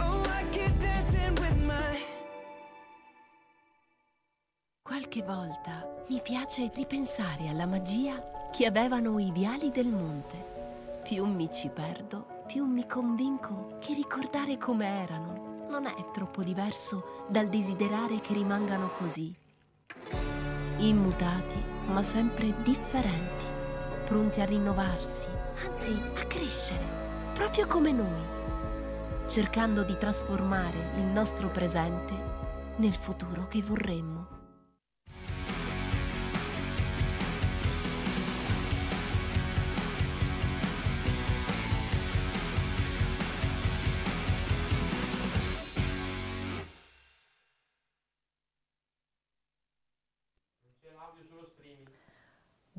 Oh, Qualche volta mi piace ripensare alla magia che avevano i viali del monte. Più mi ci perdo, più mi convinco che ricordare come erano non è troppo diverso dal desiderare che rimangano così. Immutati, ma sempre differenti, pronti a rinnovarsi, anzi a crescere, proprio come noi cercando di trasformare il nostro presente nel futuro che vorremmo.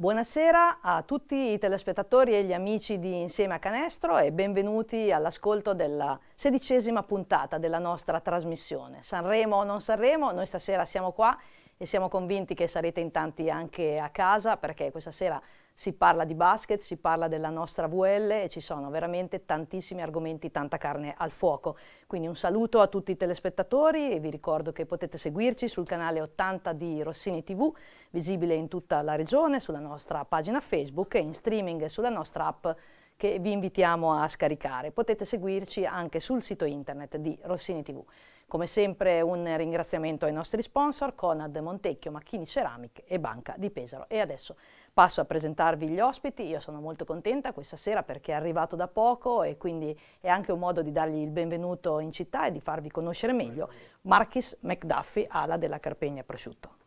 Buonasera a tutti i telespettatori e gli amici di Insieme a Canestro e benvenuti all'ascolto della sedicesima puntata della nostra trasmissione. Sanremo o non Sanremo, noi stasera siamo qua e siamo convinti che sarete in tanti anche a casa perché questa sera si parla di basket, si parla della nostra VL e ci sono veramente tantissimi argomenti, tanta carne al fuoco. Quindi un saluto a tutti i telespettatori e vi ricordo che potete seguirci sul canale 80 di Rossini TV, visibile in tutta la regione, sulla nostra pagina Facebook e in streaming sulla nostra app che vi invitiamo a scaricare. Potete seguirci anche sul sito internet di Rossini TV. Come sempre un ringraziamento ai nostri sponsor, Conad Montecchio, Macchini Ceramic e Banca di Pesaro. E adesso passo a presentarvi gli ospiti, io sono molto contenta questa sera perché è arrivato da poco e quindi è anche un modo di dargli il benvenuto in città e di farvi conoscere meglio Marchis McDuffie, ala della Carpegna Prosciutto.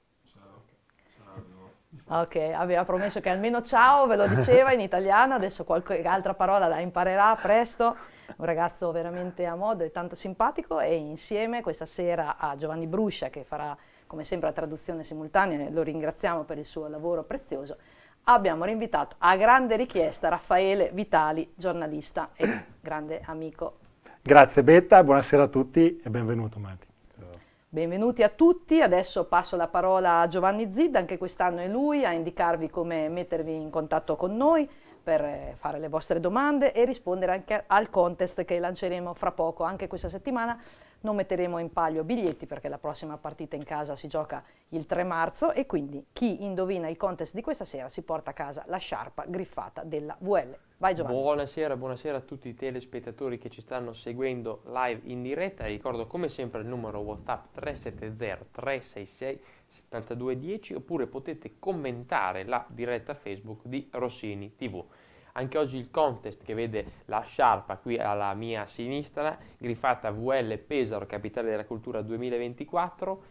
Ok, aveva promesso che almeno ciao ve lo diceva in italiano, adesso qualche altra parola la imparerà presto. Un ragazzo veramente a modo e tanto simpatico e insieme questa sera a Giovanni Bruscia che farà come sempre la traduzione simultanea, lo ringraziamo per il suo lavoro prezioso, abbiamo rinvitato a grande richiesta Raffaele Vitali, giornalista e grande amico. Grazie Betta, buonasera a tutti e benvenuto Marti. Benvenuti a tutti, adesso passo la parola a Giovanni Zid, anche quest'anno è lui a indicarvi come mettervi in contatto con noi per eh, fare le vostre domande e rispondere anche al contest che lanceremo fra poco, anche questa settimana non metteremo in palio biglietti perché la prossima partita in casa si gioca il 3 marzo e quindi chi indovina il contest di questa sera si porta a casa la sciarpa griffata della VL. Vai Giovanni. Buonasera, buonasera a tutti i telespettatori che ci stanno seguendo live in diretta. Ricordo come sempre il numero WhatsApp 370 366 7210 oppure potete commentare la diretta Facebook di Rossini TV. Anche oggi il contest che vede la sciarpa qui alla mia sinistra, grifata VL Pesaro, capitale della cultura 2024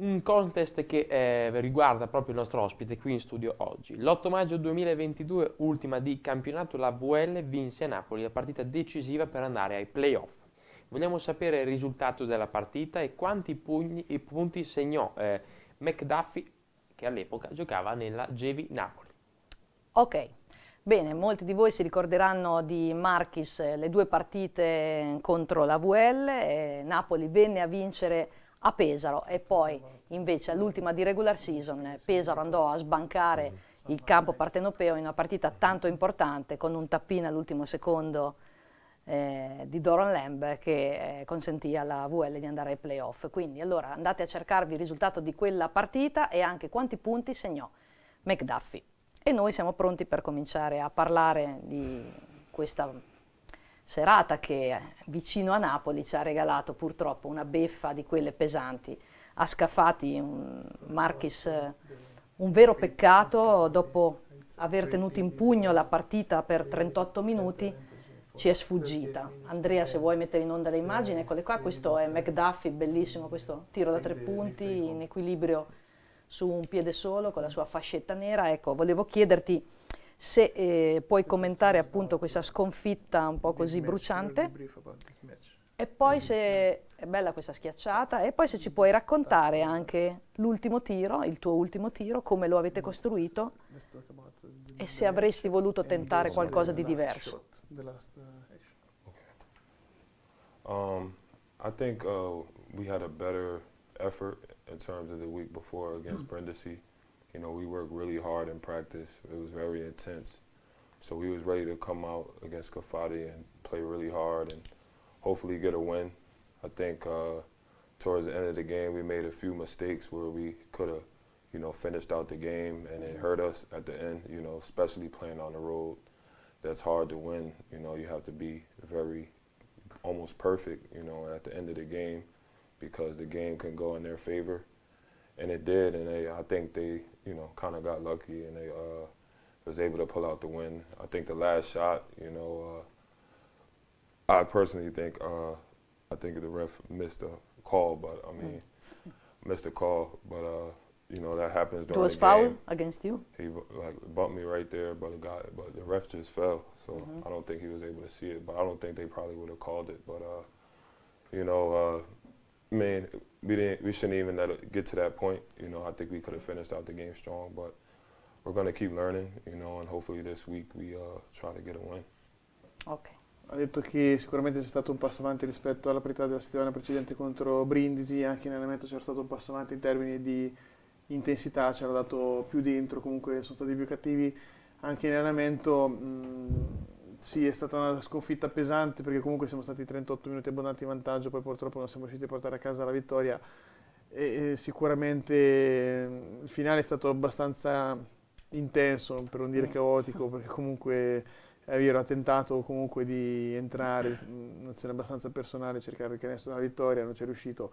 un contest che eh, riguarda proprio il nostro ospite qui in studio oggi. L'8 maggio 2022, ultima di campionato, la VL vinse a Napoli, la partita decisiva per andare ai playoff. Vogliamo sapere il risultato della partita e quanti pugni, punti segnò eh, McDuffie, che all'epoca giocava nella Gevi Napoli. Ok, Bene, molti di voi si ricorderanno di Marchis, eh, le due partite contro la VL, eh, Napoli venne a vincere a Pesaro e poi invece all'ultima di regular season eh, Pesaro andò a sbancare il campo partenopeo in una partita tanto importante con un tappino all'ultimo secondo eh, di Doron Lamb che eh, consentì alla VL di andare ai playoff. Quindi allora andate a cercarvi il risultato di quella partita e anche quanti punti segnò McDuffie e noi siamo pronti per cominciare a parlare di questa serata che vicino a Napoli ci ha regalato purtroppo una beffa di quelle pesanti. Ha scafati un Marchis un vero peccato dopo aver tenuto in pugno la partita per 38 minuti ci è sfuggita. Andrea, se vuoi mettere in onda le immagini, eccole qua, questo è McDuffy, bellissimo questo tiro da tre punti in equilibrio su un piede solo con la sua fascetta nera. Ecco, volevo chiederti se eh, puoi commentare appunto questa sconfitta un po' così bruciante e poi se è bella questa schiacciata e poi se ci puoi raccontare anche l'ultimo tiro, il tuo ultimo tiro, come lo avete costruito e se avresti voluto tentare qualcosa di diverso. Uh, um, I think uh, we had a better effort in terms of the week before against mm. Brindisi. You know, we worked really hard in practice. It was very intense. So we was ready to come out against Kafati and play really hard and hopefully get a win. I think uh, towards the end of the game we made a few mistakes where we could have, you know, finished out the game and it hurt us at the end, you know, especially playing on the road. That's hard to win. You know, you have to be very almost perfect, you know, at the end of the game – because the game can go in their favor, and it did. And they, I think they, you know, kind of got lucky and they uh, was able to pull out the win. I think the last shot, you know, uh, I personally think uh, I think the ref missed a call, but I mean, missed a call, but uh, you know that happens during. It was foul against you. He like bumped me right there, but the guy, but the ref just fell. So mm -hmm. I don't think he was able to see it, but I don't think they probably would have called it. But uh, you know, uh, man, we didn't, we shouldn't even let it get to that point. You know, I think we could have finished out the game strong, but we're gonna keep learning. You know, and hopefully this week we uh, try to get a win. Okay. Ha detto che sicuramente c'è stato un passo avanti rispetto alla parità della settimana precedente contro Brindisi, anche in allenamento c'era stato un passo avanti in termini di intensità, c'era dato più dentro, comunque sono stati più cattivi anche in allenamento. Mh, sì, è stata una sconfitta pesante perché comunque siamo stati 38 minuti abbondanti in vantaggio, poi purtroppo non siamo riusciti a portare a casa la vittoria. E, e sicuramente mm, il finale è stato abbastanza intenso, per non dire mm. caotico, perché comunque è eh, vero, ha tentato comunque di entrare in mm, un'azione abbastanza personale, cercare il canestro della vittoria, non ci è riuscito.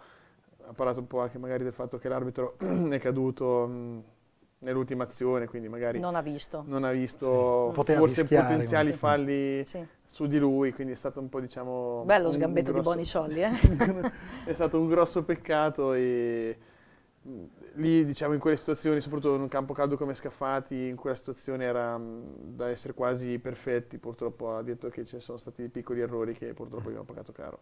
Ha parlato un po' anche magari del fatto che l'arbitro è caduto nell'ultima azione, quindi magari non ha visto, non ha visto sì. forse potenziali falli sì. su di lui, quindi è stato un po' diciamo... Bello sgambetto grosso... di buoni soldi, eh? è stato un grosso peccato e mm, lì diciamo in quelle situazioni, soprattutto in un campo caldo come Scaffati, in quella situazione era mm, da essere quasi perfetti, purtroppo ha detto che ci sono stati dei piccoli errori che purtroppo abbiamo pagato caro.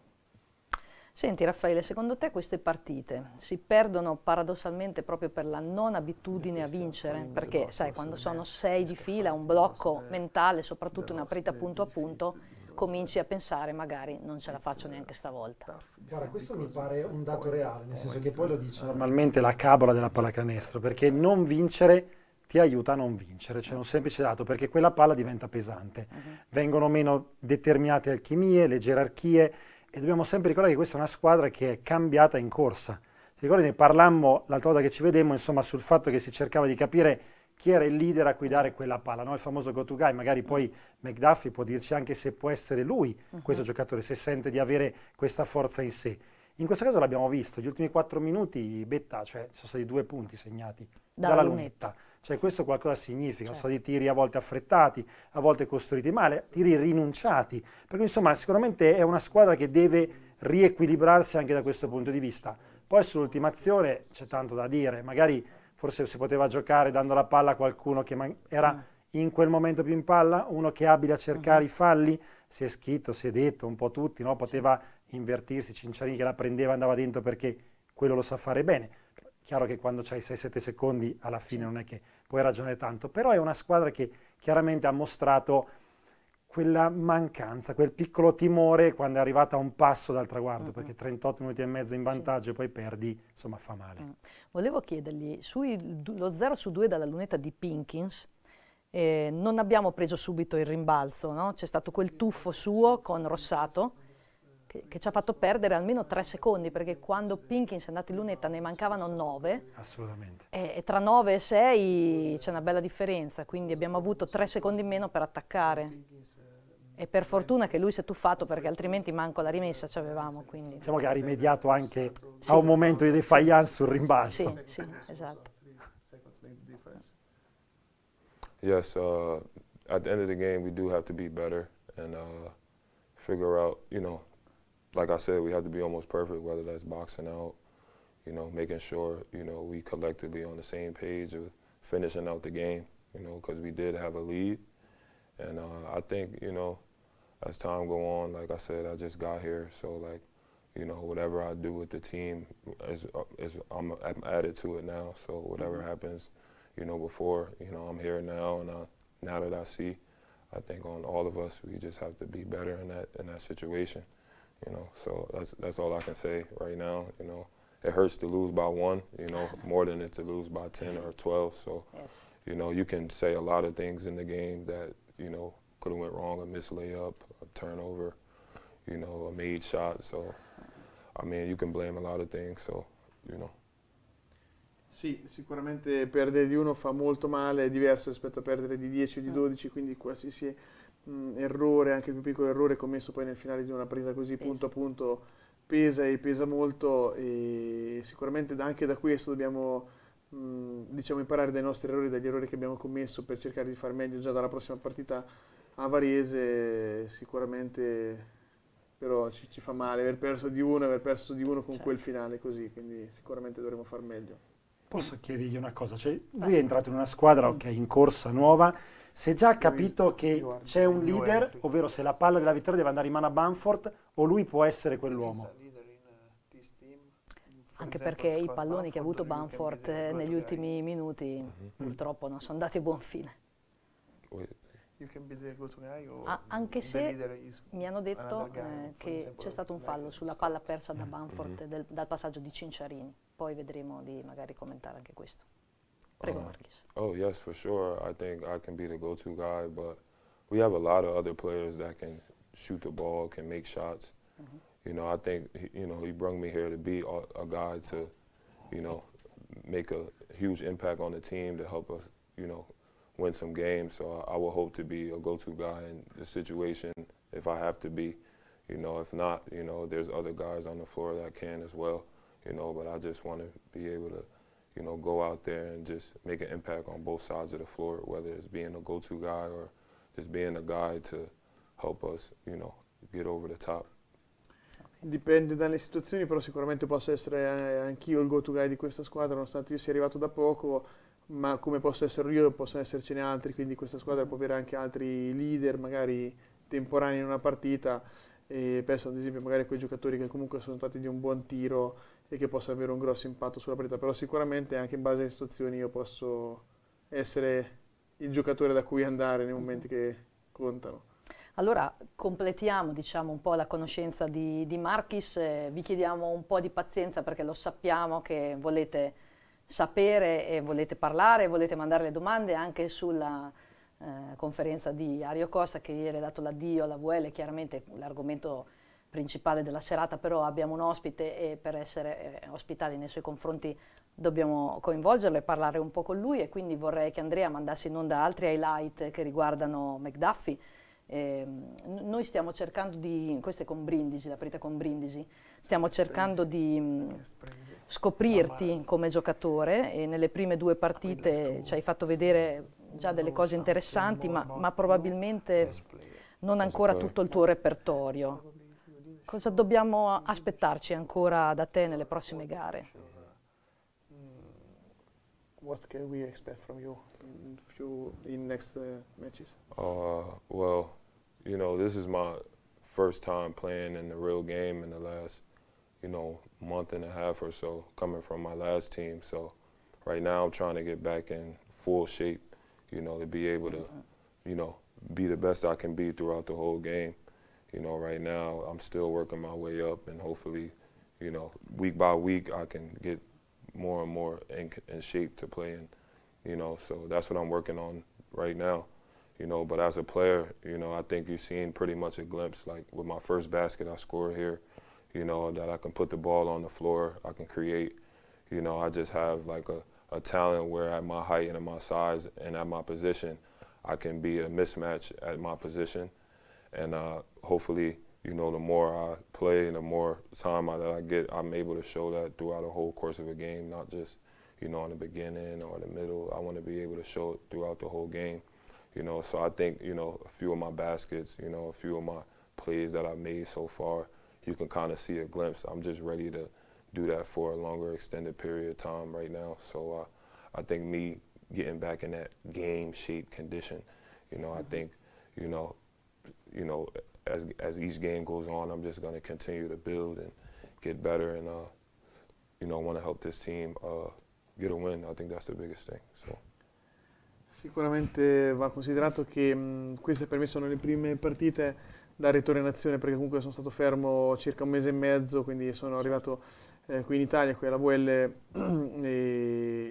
Senti Raffaele, secondo te queste partite si perdono paradossalmente proprio per la non abitudine a vincere? Perché sai, quando sono sei di fila, un blocco mentale, soprattutto una partita punto a punto, cominci a pensare magari non ce la faccio neanche stavolta. Guarda, questo mi pare un dato reale, nel senso che poi lo dice normalmente la cabola della pallacanestro, perché non vincere ti aiuta a non vincere, c'è un certo. semplice dato, perché quella palla diventa pesante, mhm. vengono meno determinate alchimie, le gerarchie, e dobbiamo sempre ricordare che questa è una squadra che è cambiata in corsa. Se ricordi ne parlammo l'altra volta che ci vedemmo insomma, sul fatto che si cercava di capire chi era il leader a cui dare quella palla, no? il famoso go to guy, magari mm. poi McDuffie può dirci anche se può essere lui uh mm-hmm. -huh. questo giocatore, se sente di avere questa forza in sé. In questo caso l'abbiamo visto, gli ultimi quattro minuti, Betta, cioè sono stati due punti segnati dalla, dalla lunetta. lunetta. Cioè questo qualcosa significa, certo. sono stati tiri a volte affrettati, a volte costruiti male, tiri rinunciati. Per cui insomma sicuramente è una squadra che deve riequilibrarsi anche da questo punto di vista. Poi sull'ultima azione c'è tanto da dire, magari forse si poteva giocare dando la palla a qualcuno che era mm. in quel momento più in palla, uno che è abile a cercare mm. i falli, si è scritto, si è detto un po' tutti, no? poteva invertirsi, Cinciarini che la prendeva andava dentro perché quello lo sa fare bene Chiaro che quando c'hai 6-7 secondi alla fine non è che puoi ragionare tanto, però è una squadra che chiaramente ha mostrato quella mancanza, quel piccolo timore quando è arrivata a un passo dal traguardo, uh -huh. perché 38 minuti e mezzo in vantaggio sì. e poi perdi, insomma fa male. Uh Volevo chiedergli, lo 0 su 2 dalla lunetta di Pinkins, eh, non abbiamo preso subito il rimbalzo, no? c'è stato quel tuffo suo con Rossato, che, che, ci ha fatto perdere almeno tre secondi, perché quando Pinkins è andato in lunetta ne mancavano nove. Assolutamente. E, e tra nove e sei c'è una bella differenza, quindi abbiamo avuto tre secondi in meno per attaccare. E per fortuna che lui si è tuffato perché altrimenti manco la rimessa ci avevamo. Quindi. Diciamo che ha rimediato anche sì. a un momento di defiance sul rimbalzo. Sì, sì, esatto. Yes, uh, at the end of the game we do have to be better and uh, figure out, you know, like I said, we have to be almost perfect, whether that's boxing out, you know, making sure, you know, we collectively on the same page with finishing out the game, you know, because we did have a lead. And uh, I think, you know, as time go on, like I said, I just got here, so like, you know, whatever I do with the team, is, is I'm, I'm added to it now. So whatever mm-hmm. happens, you know, before, you know, I'm here now, and I, uh, now that I see, I think on all of us, we just have to be better in that in that situation. You know, so that's that's all I can say right now. You know, it hurts to lose by one. You know, more than it to lose by ten or twelve. So, yes. you know, you can say a lot of things in the game that you know could have went wrong, a missed layup, a turnover, you know, a made shot. So, I mean, you can blame a lot of things. So, you know. Sì, sicuramente perdere di uno fa molto male, è diverso rispetto a perdere di 10 o di 12, ah. quindi qualsiasi mh, errore, anche il più piccolo errore commesso poi nel finale di una partita così punto a punto pesa e pesa molto e sicuramente anche da questo dobbiamo mh, diciamo, imparare dai nostri errori, dagli errori che abbiamo commesso per cercare di far meglio già dalla prossima partita a Varese sicuramente però ci, ci fa male aver perso di uno, aver perso di uno con certo. quel finale così, quindi sicuramente dovremo far meglio. Posso chiedergli una cosa? Cioè, lui è entrato in una squadra che okay, è in corsa nuova, se già ha capito che c'è un leader, ovvero se la palla della vittoria deve andare in mano a Banford o lui può essere quell'uomo. Eh, anche perché i palloni che ha avuto Banford eh, negli ultimi minuti mhm. purtroppo non sono andati a buon fine. Ah, anche se mi hanno detto eh, che c'è stato un fallo sulla palla persa da mhm. Banford mhm. del, dal passaggio di Cinciarini, poi vedremo di magari commentare anche questo. Prego um, Oh, yes, for sure. I think I can be the go to guy, but we have a lot of other players that can shoot the ball, can make shots. Mm -hmm. You know, I think, you know, he brought me here to be a, a guy to, you know, make a huge impact on the team to help us, you know, win some games. So I, I would hope to be a go-to guy in the situation if I have to be. You know, if not, you know, there's other guys on the floor that can as well. You know, but I just want to be able to you know, go out there and just make an impact on both sides of the floor, whether it's being a go-to guy or just being a guy to help us, you know, get over the top. Dipende dalle situazioni, però sicuramente posso essere eh, anch'io il go-to guy di questa squadra, nonostante io sia arrivato da poco, ma come posso essere io possono essercene altri, quindi questa squadra può avere anche altri leader, magari temporanei in una partita, e penso ad esempio magari a quei giocatori che comunque sono stati di un buon tiro, e che possa avere un grosso impatto sulla partita, però sicuramente anche in base alle situazioni io posso essere il giocatore da cui andare nei momenti che contano. Allora completiamo diciamo, un po' la conoscenza di, di Marchis, eh, vi chiediamo un po' di pazienza perché lo sappiamo che volete sapere e volete parlare, volete mandare le domande anche sulla eh, conferenza di Ario Costa che ieri ha dato l'addio alla VL, chiaramente l'argomento principale della serata, però abbiamo un ospite e per essere eh, ospitali nei suoi confronti dobbiamo coinvolgerlo e parlare un po' con lui e quindi vorrei che Andrea mandasse in onda altri highlight che riguardano McDuffie. Eh, noi stiamo cercando di, questo è con Brindisi, la l'aperita con Brindisi, stiamo cercando di mm, scoprirti come giocatore e nelle prime due ah, partite ci hai fatto vedere già delle cose interessanti, ma, ma probabilmente non ancora tutto il tuo repertorio. Cosa dobbiamo aspettarci ancora da te nelle prossime gare? Mm, what can we expect from you in, few, in next uh, matches? Uh, well, you know, this is my first time playing in the real game in the last, you know, month and a half or so, coming from my last team. So right now I'm trying to get back in full shape, you know, to be able to, you know, be the best I can be throughout the whole game you know, right now I'm still working my way up, and hopefully, you know, week by week I can get more and more in, in shape to play in, you know. So that's what I'm working on right now, you know. But as a player, you know, I think you've seen pretty much a glimpse. Like with my first basket I scored here, you know, that I can put the ball on the floor, I can create, you know. I just have like a, a talent where at my height and at my size and at my position, I can be a mismatch at my position and uh, hopefully, you know, the more I play and the more time I, that I get, I'm able to show that throughout the whole course of a game, not just, you know, in the beginning or the middle. I want to be able to show it throughout the whole game, you know. So I think, you know, a few of my baskets, you know, a few of my plays that I've made so far, you can kind of see a glimpse. I'm just ready to do that for a longer extended period of time right now. So uh, I think me getting back in that game shape condition, you know, I mm-hmm. think, you know, you know, as as each game goes on, I'm just going to continue to build and get better, and uh, you know, want to help this team uh, get a win. I think that's the biggest thing. So. Sicuramente va considerato che mh, queste per me sono le prime partite da ritorno in azione perché comunque sono stato fermo circa un mese e mezzo, quindi sono arrivato eh, qui in Italia, qui alla VL,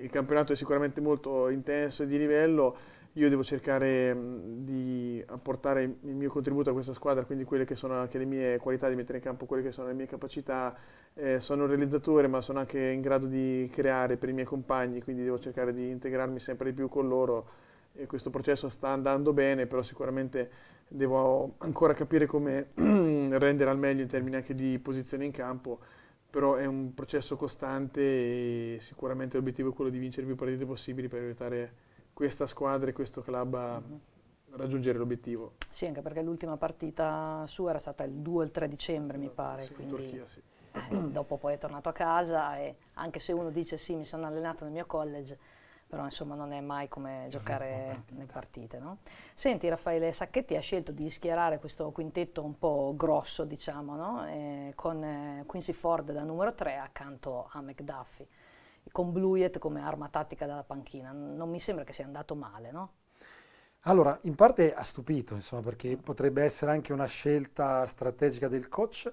il campionato è sicuramente molto intenso e di livello, io devo cercare mm, di apportare il mio contributo a questa squadra, quindi quelle che sono anche le mie qualità, di mettere in campo quelle che sono le mie capacità. Eh, sono un realizzatore, ma sono anche in grado di creare per i miei compagni, quindi devo cercare di integrarmi sempre di più con loro. E questo processo sta andando bene, però sicuramente devo ancora capire come rendere al meglio in termini anche di posizione in campo. Però è un processo costante e sicuramente l'obiettivo è quello di vincere più partite possibili per aiutare questa squadra e questo club a mhm. raggiungere l'obiettivo. Sì, anche perché l'ultima partita sua era stata il 2 o il 3 dicembre, esatto, mi pare. Sì, quindi... Turchia, sì. Eh, dopo poi è tornato a casa e anche se uno dice sì mi sono allenato nel mio college però insomma non è mai come giocare le partite. No? Senti Raffaele Sacchetti ha scelto di schierare questo quintetto un po' grosso diciamo no? eh, con eh, Quincy Ford da numero 3 accanto a McDuffie con Bluiet come arma tattica dalla panchina. Non mi sembra che sia andato male, no? Allora, in parte ha stupito, insomma, perché potrebbe essere anche una scelta strategica del coach.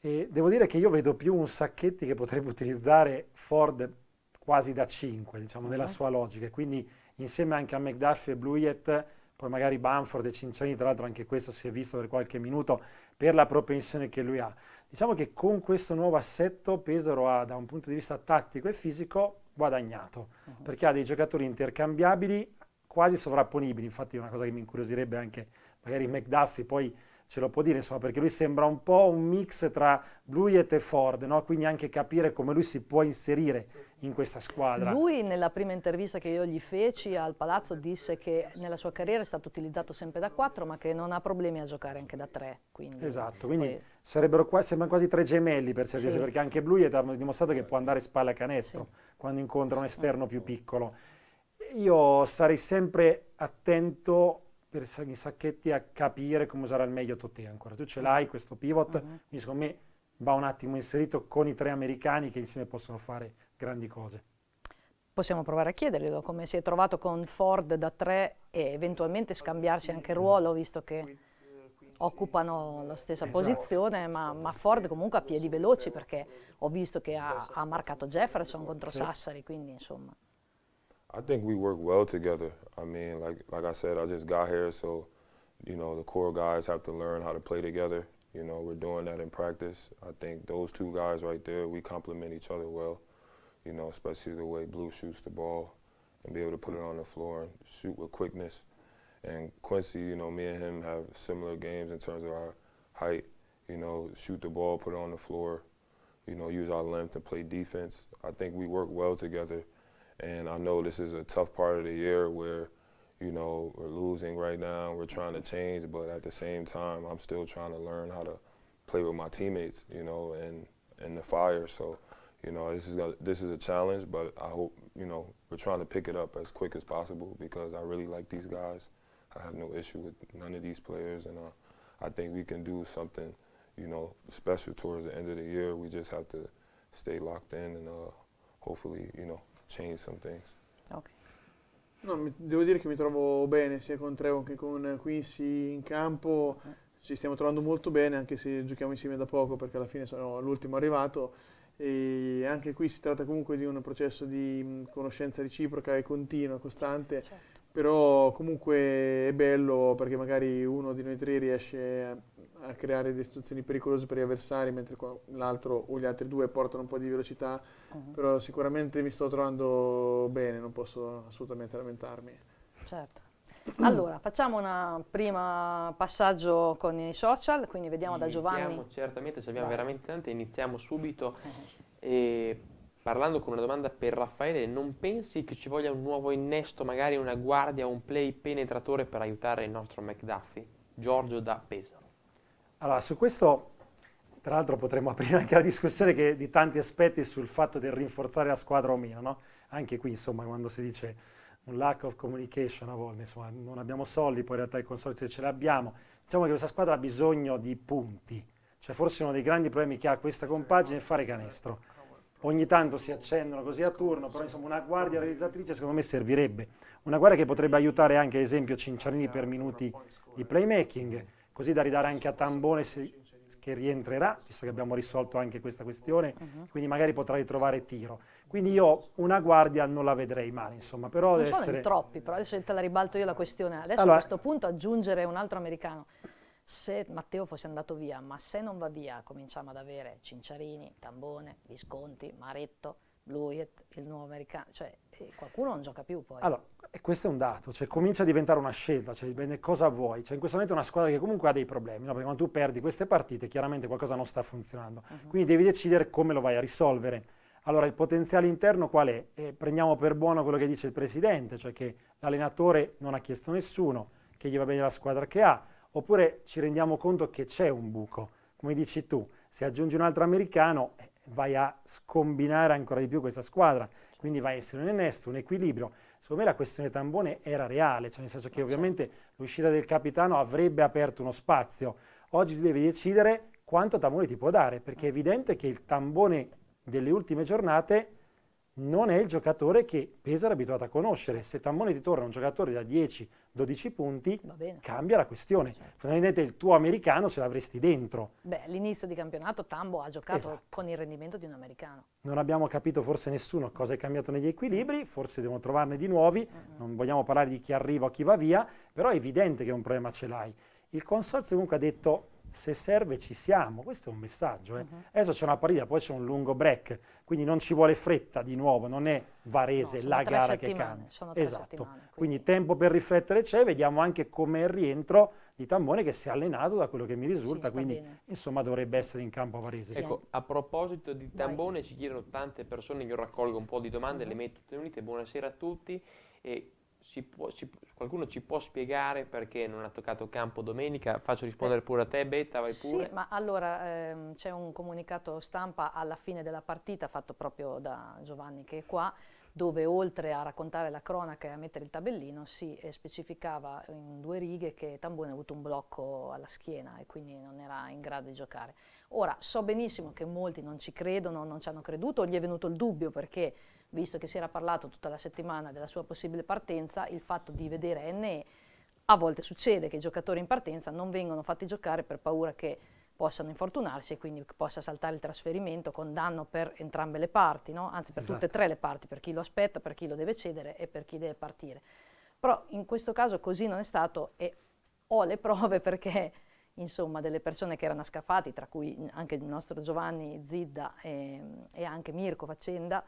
E devo dire che io vedo più un Sacchetti che potrebbe utilizzare Ford quasi da 5, diciamo, uh -huh. nella ah. sua logica. Quindi insieme anche a McDuffie e Bluiet, poi magari Bamford e Cinciani, tra l'altro anche questo si è visto per qualche minuto, per la propensione che lui ha. Diciamo che con questo nuovo assetto Pesaro ha da un punto di vista tattico e fisico guadagnato, uh-huh. perché ha dei giocatori intercambiabili quasi sovrapponibili, infatti è una cosa che mi incuriosirebbe anche magari McDuffie poi ce lo può dire, insomma, perché lui sembra un po' un mix tra Bluiet e Ford, no? quindi anche capire come lui si può inserire in questa squadra. Lui nella prima intervista che io gli feci al Palazzo disse che nella sua carriera è stato utilizzato sempre da quattro, ma che non ha problemi a giocare anche da tre. Quindi. Esatto, quindi Poi... sarebbero quasi, sembrano quasi tre gemelli per certi sì. perché anche Bluiet ha dimostrato che può andare spalle a canestro sì. quando incontra un esterno più piccolo. Io sarei sempre attento per i sacchetti a capire come usare al meglio Totti ancora. Tu ce mm. l'hai questo pivot, uh-huh. quindi secondo me va un attimo inserito con i tre americani che insieme possono fare grandi cose. Possiamo provare a chiederglielo come si è trovato con Ford da tre e eventualmente scambiarsi anche ruolo visto che occupano la stessa esatto. posizione, ma, ma, Ford comunque a piedi veloci perché ho visto che ha, ha marcato Jefferson contro sì. Sassari, quindi insomma. I think we work well together. I mean, like like I said, I just got here, so you know the core guys have to learn how to play together. You know, we're doing that in practice. I think those two guys right there, we complement each other well. You know, especially the way Blue shoots the ball and be able to put it on the floor and shoot with quickness. And Quincy, you know, me and him have similar games in terms of our height. You know, shoot the ball, put it on the floor. You know, use our length and play defense. I think we work well together. And I know this is a tough part of the year where, you know, we're losing right now. We're trying to change, but at the same time, I'm still trying to learn how to play with my teammates, you know, and and the fire. So, you know, this is a, this is a challenge, but I hope you know we're trying to pick it up as quick as possible because I really like these guys. I have no issue with none of these players, and uh, I think we can do something, you know, special towards the end of the year. We just have to stay locked in and uh, hopefully, you know, change some things. Ok. No, mi, devo dire che mi trovo bene sia con Trevo che con Quincy in campo. Eh. Ci stiamo trovando molto bene anche se giochiamo insieme da poco perché alla fine sono l'ultimo arrivato. E anche qui si tratta comunque di un processo di mm, conoscenza reciproca e continua, costante. Certo. Però comunque è bello perché magari uno di noi tre riesce a creare delle situazioni pericolose per gli avversari, mentre l'altro o gli altri due portano un po' di velocità Mhm. però sicuramente mi sto trovando bene, non posso assolutamente lamentarmi. Certo. Allora, facciamo un primo passaggio con i social, quindi vediamo iniziamo, da Giovanni. Certamente, se abbiamo Vai. veramente tante, iniziamo subito. Eh, parlando con una domanda per Raffaele, non pensi che ci voglia un nuovo innesto, magari una guardia un play penetratore per aiutare il nostro McDuffie? Giorgio da Pesaro. Allora, su questo tra l'altro potremmo aprire anche la discussione che, di tanti aspetti sul fatto del rinforzare la squadra o meno, no? Anche qui, insomma, quando si dice un lack of communication a volte, insomma, non abbiamo soldi, poi in realtà il consorzio ce l'abbiamo. Diciamo che questa squadra ha bisogno di punti. Cioè forse uno dei grandi problemi che ha questa compagine è fare canestro. Ogni tanto si accendono così a turno, però insomma una guardia realizzatrice secondo me servirebbe. Una guardia che potrebbe aiutare anche ad esempio Cinciarini per minuti di playmaking, così da ridare anche a Tambone che rientrerà, visto che abbiamo risolto anche questa questione, uh-huh. quindi magari potrà ritrovare tiro. Quindi io una guardia non la vedrei male, insomma, però non deve sono essere... in troppi, però adesso te la ribalto io la questione. Adesso allora, a questo punto aggiungere un altro americano. Se Matteo fosse andato via, ma se non va via, cominciamo ad avere Cinciarini, Tambone, Visconti, Maretto, Bluiet, il nuovo americano, cioè e qualcuno non gioca più poi. Allora, questo è un dato, cioè comincia a diventare una scelta, cioè cosa vuoi? Cioè, in questo momento è una squadra che comunque ha dei problemi, no? perché quando tu perdi queste partite chiaramente qualcosa non sta funzionando, uh-huh. quindi devi decidere come lo vai a risolvere. Allora il potenziale interno qual è? Eh, prendiamo per buono quello che dice il presidente, cioè che l'allenatore non ha chiesto nessuno, che gli va bene la squadra che ha, oppure ci rendiamo conto che c'è un buco, come dici tu, se aggiungi un altro americano eh, vai a scombinare ancora di più questa squadra quindi va a essere un innesto, un equilibrio. Secondo me la questione Tambone era reale, cioè nel senso che ovviamente l'uscita del capitano avrebbe aperto uno spazio. Oggi tu devi decidere quanto Tambone ti può dare, perché è evidente che il Tambone delle ultime giornate non è il giocatore che Pesaro è abituato a conoscere. Se Tammone ti torna un giocatore da 10-12 punti, cambia la questione. Certo. Fondamentalmente il tuo americano ce l'avresti dentro. Beh, all'inizio di campionato Tambo ha giocato esatto. con il rendimento di un americano. Non abbiamo capito forse nessuno cosa è cambiato negli equilibri, forse devono trovarne di nuovi, mm-hmm. non vogliamo parlare di chi arriva o chi va via, però è evidente che un problema ce l'hai. Il consorzio comunque ha detto se serve ci siamo, questo è un messaggio. Eh. Uh-huh. Adesso c'è una partita, poi c'è un lungo break, quindi non ci vuole fretta di nuovo, non è Varese no, la gara che cambia. Esatto, quindi. quindi. tempo per riflettere c'è, vediamo anche come è il rientro di Tambone che si è allenato da quello che mi risulta, sì, quindi bene. insomma dovrebbe essere in campo a Varese. Ecco, a proposito di Tambone Vai. ci chiedono tante persone, io raccolgo un po' di domande, uh-huh. le metto tutte unite, buonasera a tutti. E si può, si, qualcuno ci può spiegare perché non ha toccato campo domenica? Faccio rispondere pure a te, Betta, vai pure. Sì, ma allora ehm, c'è un comunicato stampa alla fine della partita fatto proprio da Giovanni che è qua, dove oltre a raccontare la cronaca e a mettere il tabellino si eh, specificava in due righe che Tambone ha avuto un blocco alla schiena e quindi non era in grado di giocare. Ora, so benissimo che molti non ci credono, non ci hanno creduto, gli è venuto il dubbio perché visto che si era parlato tutta la settimana della sua possibile partenza, il fatto di vedere Enne a volte succede che i giocatori in partenza non vengono fatti giocare per paura che possano infortunarsi e quindi possa saltare il trasferimento con danno per entrambe le parti, no? anzi per esatto. tutte e esatto. tre le parti, per chi lo aspetta, per chi lo deve cedere e per chi deve partire. Però in questo caso così non è stato e ho le prove perché insomma delle persone che erano scafati, tra cui anche il nostro Giovanni Zidda e, e anche Mirko Faccenda,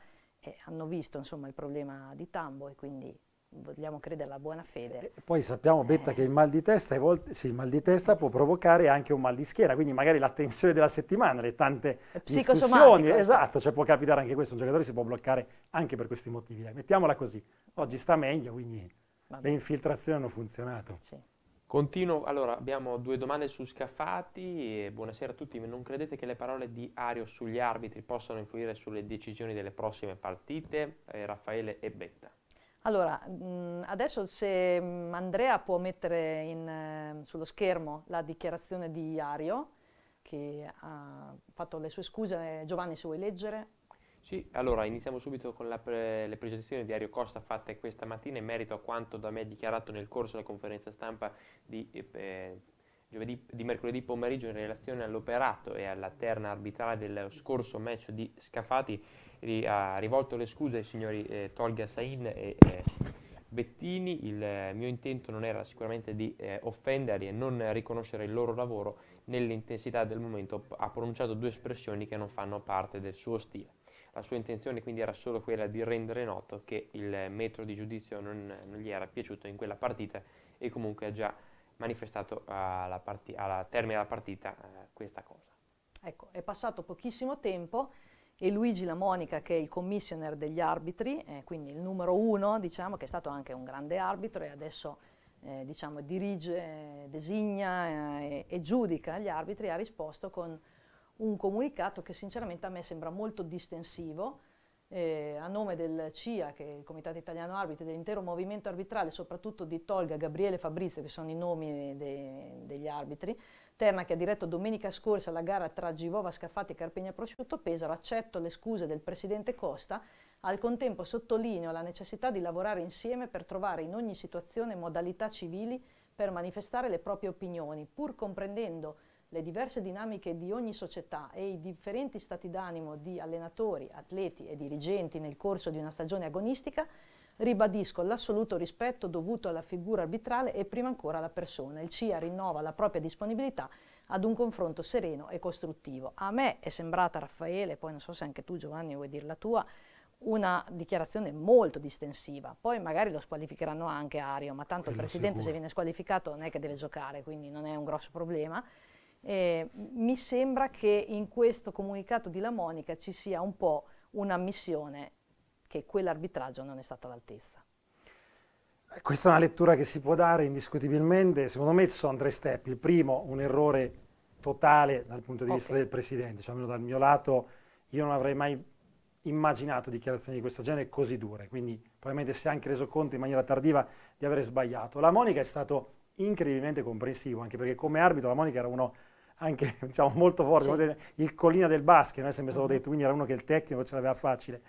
eh, hanno visto insomma, il problema di Tambo e quindi vogliamo credere alla buona fede. E poi sappiamo, Betta, eh. che il mal, testa, volte, sì, il mal, di testa, può provocare anche un mal di schiena, quindi magari la tensione della settimana, le tante discussioni, esatto, cioè può capitare anche questo, un giocatore si può bloccare anche per questi motivi. Dai, mettiamola così, oggi sta meglio, quindi le infiltrazioni hanno funzionato. Sì. Continuo, allora abbiamo due domande su Scaffati, buonasera a tutti, non credete che le parole di Ario sugli arbitri possano influire sulle decisioni delle prossime partite? Eh, Raffaele e Betta. Allora, mh, mm, adesso se mh, mm, Andrea può mettere in, eh, sullo schermo la dichiarazione di Ario, che ha fatto le sue scuse, eh, Giovanni se vuoi leggere? Sì, allora iniziamo subito con pre le precisazioni di Ario Costa fatte questa mattina in merito a quanto da me dichiarato nel corso della conferenza stampa di, eh, giovedì, di mercoledì pomeriggio in relazione all'operato e alla terna arbitrale del scorso match di Scafati. Ri ha rivolto le scuse ai signori eh, Tolga Sain e eh, Bettini. Il eh, mio intento non era sicuramente di eh, offenderli e non riconoscere il loro lavoro nell'intensità del momento. Ha pronunciato due espressioni che non fanno parte del suo stile. La sua intenzione quindi era solo quella di rendere noto che il metro di giudizio non, non gli era piaciuto in quella partita e comunque ha già manifestato alla, alla termine della partita eh, questa cosa. Ecco, è passato pochissimo tempo e Luigi La Monica, che è il commissioner degli arbitri, eh, quindi il numero uno, diciamo, che è stato anche un grande arbitro e adesso eh, diciamo, dirige, eh, designa eh, e, e giudica gli arbitri, ha risposto con un comunicato che sinceramente a me sembra molto distensivo, eh, a nome del CIA, che è il Comitato Italiano Arbitri, dell'intero movimento arbitrale, soprattutto di Tolga, Gabriele e Fabrizio, che sono i nomi de degli arbitri, Terna che ha diretto domenica scorsa la gara tra Givova, Scaffati e Carpegna Prosciutto Pesaro, accetto le scuse del Presidente Costa, al contempo sottolineo la necessità di lavorare insieme per trovare in ogni situazione modalità civili per manifestare le proprie opinioni, pur comprendendo le diverse dinamiche di ogni società e i differenti stati d'animo di allenatori, atleti e dirigenti nel corso di una stagione agonistica, ribadisco l'assoluto rispetto dovuto alla figura arbitrale e prima ancora alla persona. Il CIA rinnova la propria disponibilità ad un confronto sereno e costruttivo. A me è sembrata, Raffaele, poi non so se anche tu Giovanni vuoi dire la tua, una dichiarazione molto distensiva. Poi magari lo squalificheranno anche Ario, ma tanto Quello il Presidente sicuro. se viene squalificato non è che deve giocare, quindi non è un grosso problema. Eh, mi sembra che in questo comunicato di La Monica ci sia un po' un'ammissione che quell'arbitraggio non è stato all'altezza. Eh, questa è una lettura che si può dare indiscutibilmente, secondo me sono tre step. Il primo, un errore totale dal punto di okay. vista del Presidente, cioè almeno dal mio lato io non avrei mai immaginato dichiarazioni di questo genere così dure, quindi probabilmente si è anche reso conto in maniera tardiva di aver sbagliato. La Monica è stato incredibilmente comprensivo, anche perché come arbitro la Monica era uno anche diciamo, molto forte, sì. il collina del basket, non è sempre stato mhm. detto, quindi era uno che il tecnico ce l'aveva facile.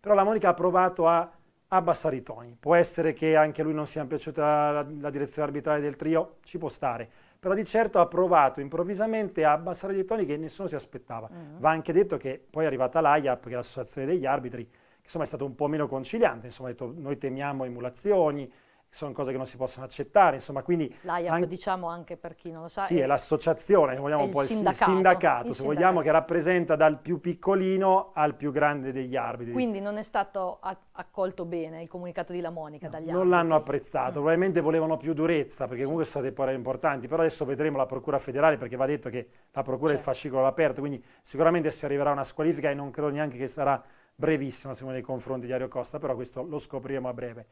Però la Monica ha provato a abbassare i toni, può essere che anche lui non sia piaciuta la, la direzione arbitrale del trio, ci può stare, però di certo ha provato improvvisamente a abbassare dei toni che nessuno si aspettava. Uh-huh. Va anche detto che poi è arrivata l'AIAP, che è l'associazione degli arbitri, che insomma è stata un po' meno conciliante, insomma ha detto noi temiamo emulazioni, sono cose che non si possono accettare, insomma, quindi... L'AIAP, an diciamo anche per chi non lo sa... Sì, è, è l'associazione, se vogliamo un po' il sindacato, il sindacato, se vogliamo, che rappresenta dal più piccolino al più grande degli arbitri. Quindi non è stato accolto bene il comunicato di La Monica no, dagli arbitri? Non l'hanno apprezzato, mm. probabilmente volevano più durezza, perché comunque sono state parole importanti, però adesso vedremo la Procura federale, perché va detto che la Procura certo. è il certo. fascicolo all'aperto, quindi sicuramente si arriverà a una squalifica e non credo neanche che sarà brevissima, secondo me, nei confronti di Ario Costa, però questo lo scopriremo a breve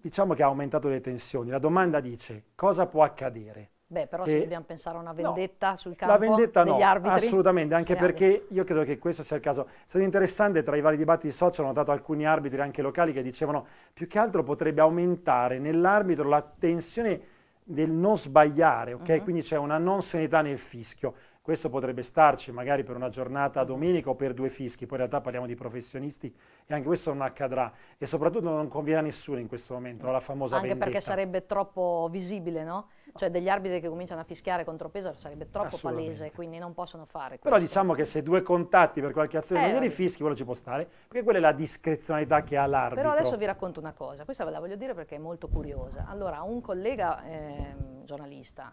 diciamo che ha aumentato le tensioni. La domanda dice cosa può accadere? Beh, però se dobbiamo pensare a una vendetta no, sul campo la vendetta degli no, arbitri, Assolutamente, anche perché arbitri. io credo che questo sia il caso. È stato interessante, tra i vari dibattiti social ho notato alcuni arbitri anche locali che dicevano più che altro potrebbe aumentare nell'arbitro la tensione del non sbagliare, ok? Uh mhm. -huh. Quindi c'è una non sanità nel fischio. Questo potrebbe starci magari per una giornata domenica o per due fischi, poi in realtà parliamo di professionisti e anche questo non accadrà e soprattutto non conviene a nessuno in questo momento, no? la famosa anche vendetta. perché sarebbe troppo visibile, no? Cioè degli arbitri che cominciano a fischiare contro peso sarebbe troppo palese, quindi non possono fare questo. Però diciamo che se due contatti per qualche azione eh, non li fischi, quello ci può stare, perché quella è la discrezionalità che ha l'arbitro. Però adesso vi racconto una cosa, questa ve la voglio dire perché è molto curiosa. Allora, un collega eh, giornalista,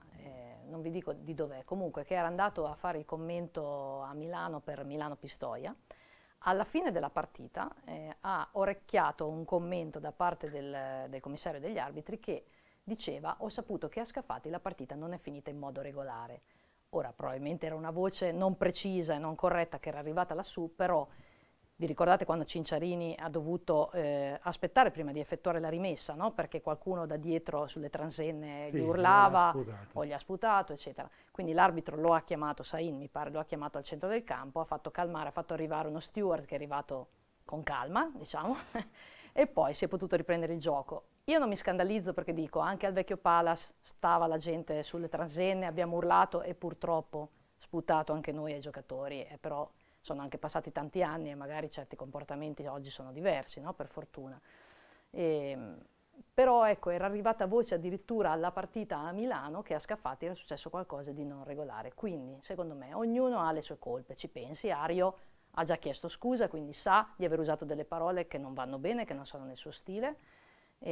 non vi dico di dov'è, comunque che era andato a fare il commento a Milano per Milano Pistoia, alla fine della partita eh, ha orecchiato un commento da parte del, del, commissario degli arbitri che diceva ho saputo che a Scafati la partita non è finita in modo regolare. Ora probabilmente era una voce non precisa e non corretta che era arrivata lassù, però vi ricordate quando Cinciarini ha dovuto eh, aspettare prima di effettuare la rimessa, no? perché qualcuno da dietro sulle transenne sì, gli urlava o gli ha sputato, eccetera. Quindi l'arbitro lo ha chiamato, Sain mi pare, lo ha chiamato al centro del campo, ha fatto calmare, ha fatto arrivare uno steward che è arrivato con calma, diciamo, e poi si è potuto riprendere il gioco. Io non mi scandalizzo perché dico, anche al vecchio Palace stava la gente sulle transenne, abbiamo urlato e purtroppo sputato anche noi ai giocatori, eh, però sono anche passati tanti anni e magari certi comportamenti oggi sono diversi, no? per fortuna. E, ehm, però ecco, era arrivata voce addirittura alla partita a Milano che a Scaffati era successo qualcosa di non regolare. Quindi, secondo me, ognuno ha le sue colpe, ci pensi, Ario ha già chiesto scusa, quindi sa di aver usato delle parole che non vanno bene, che non sono nel suo stile. E,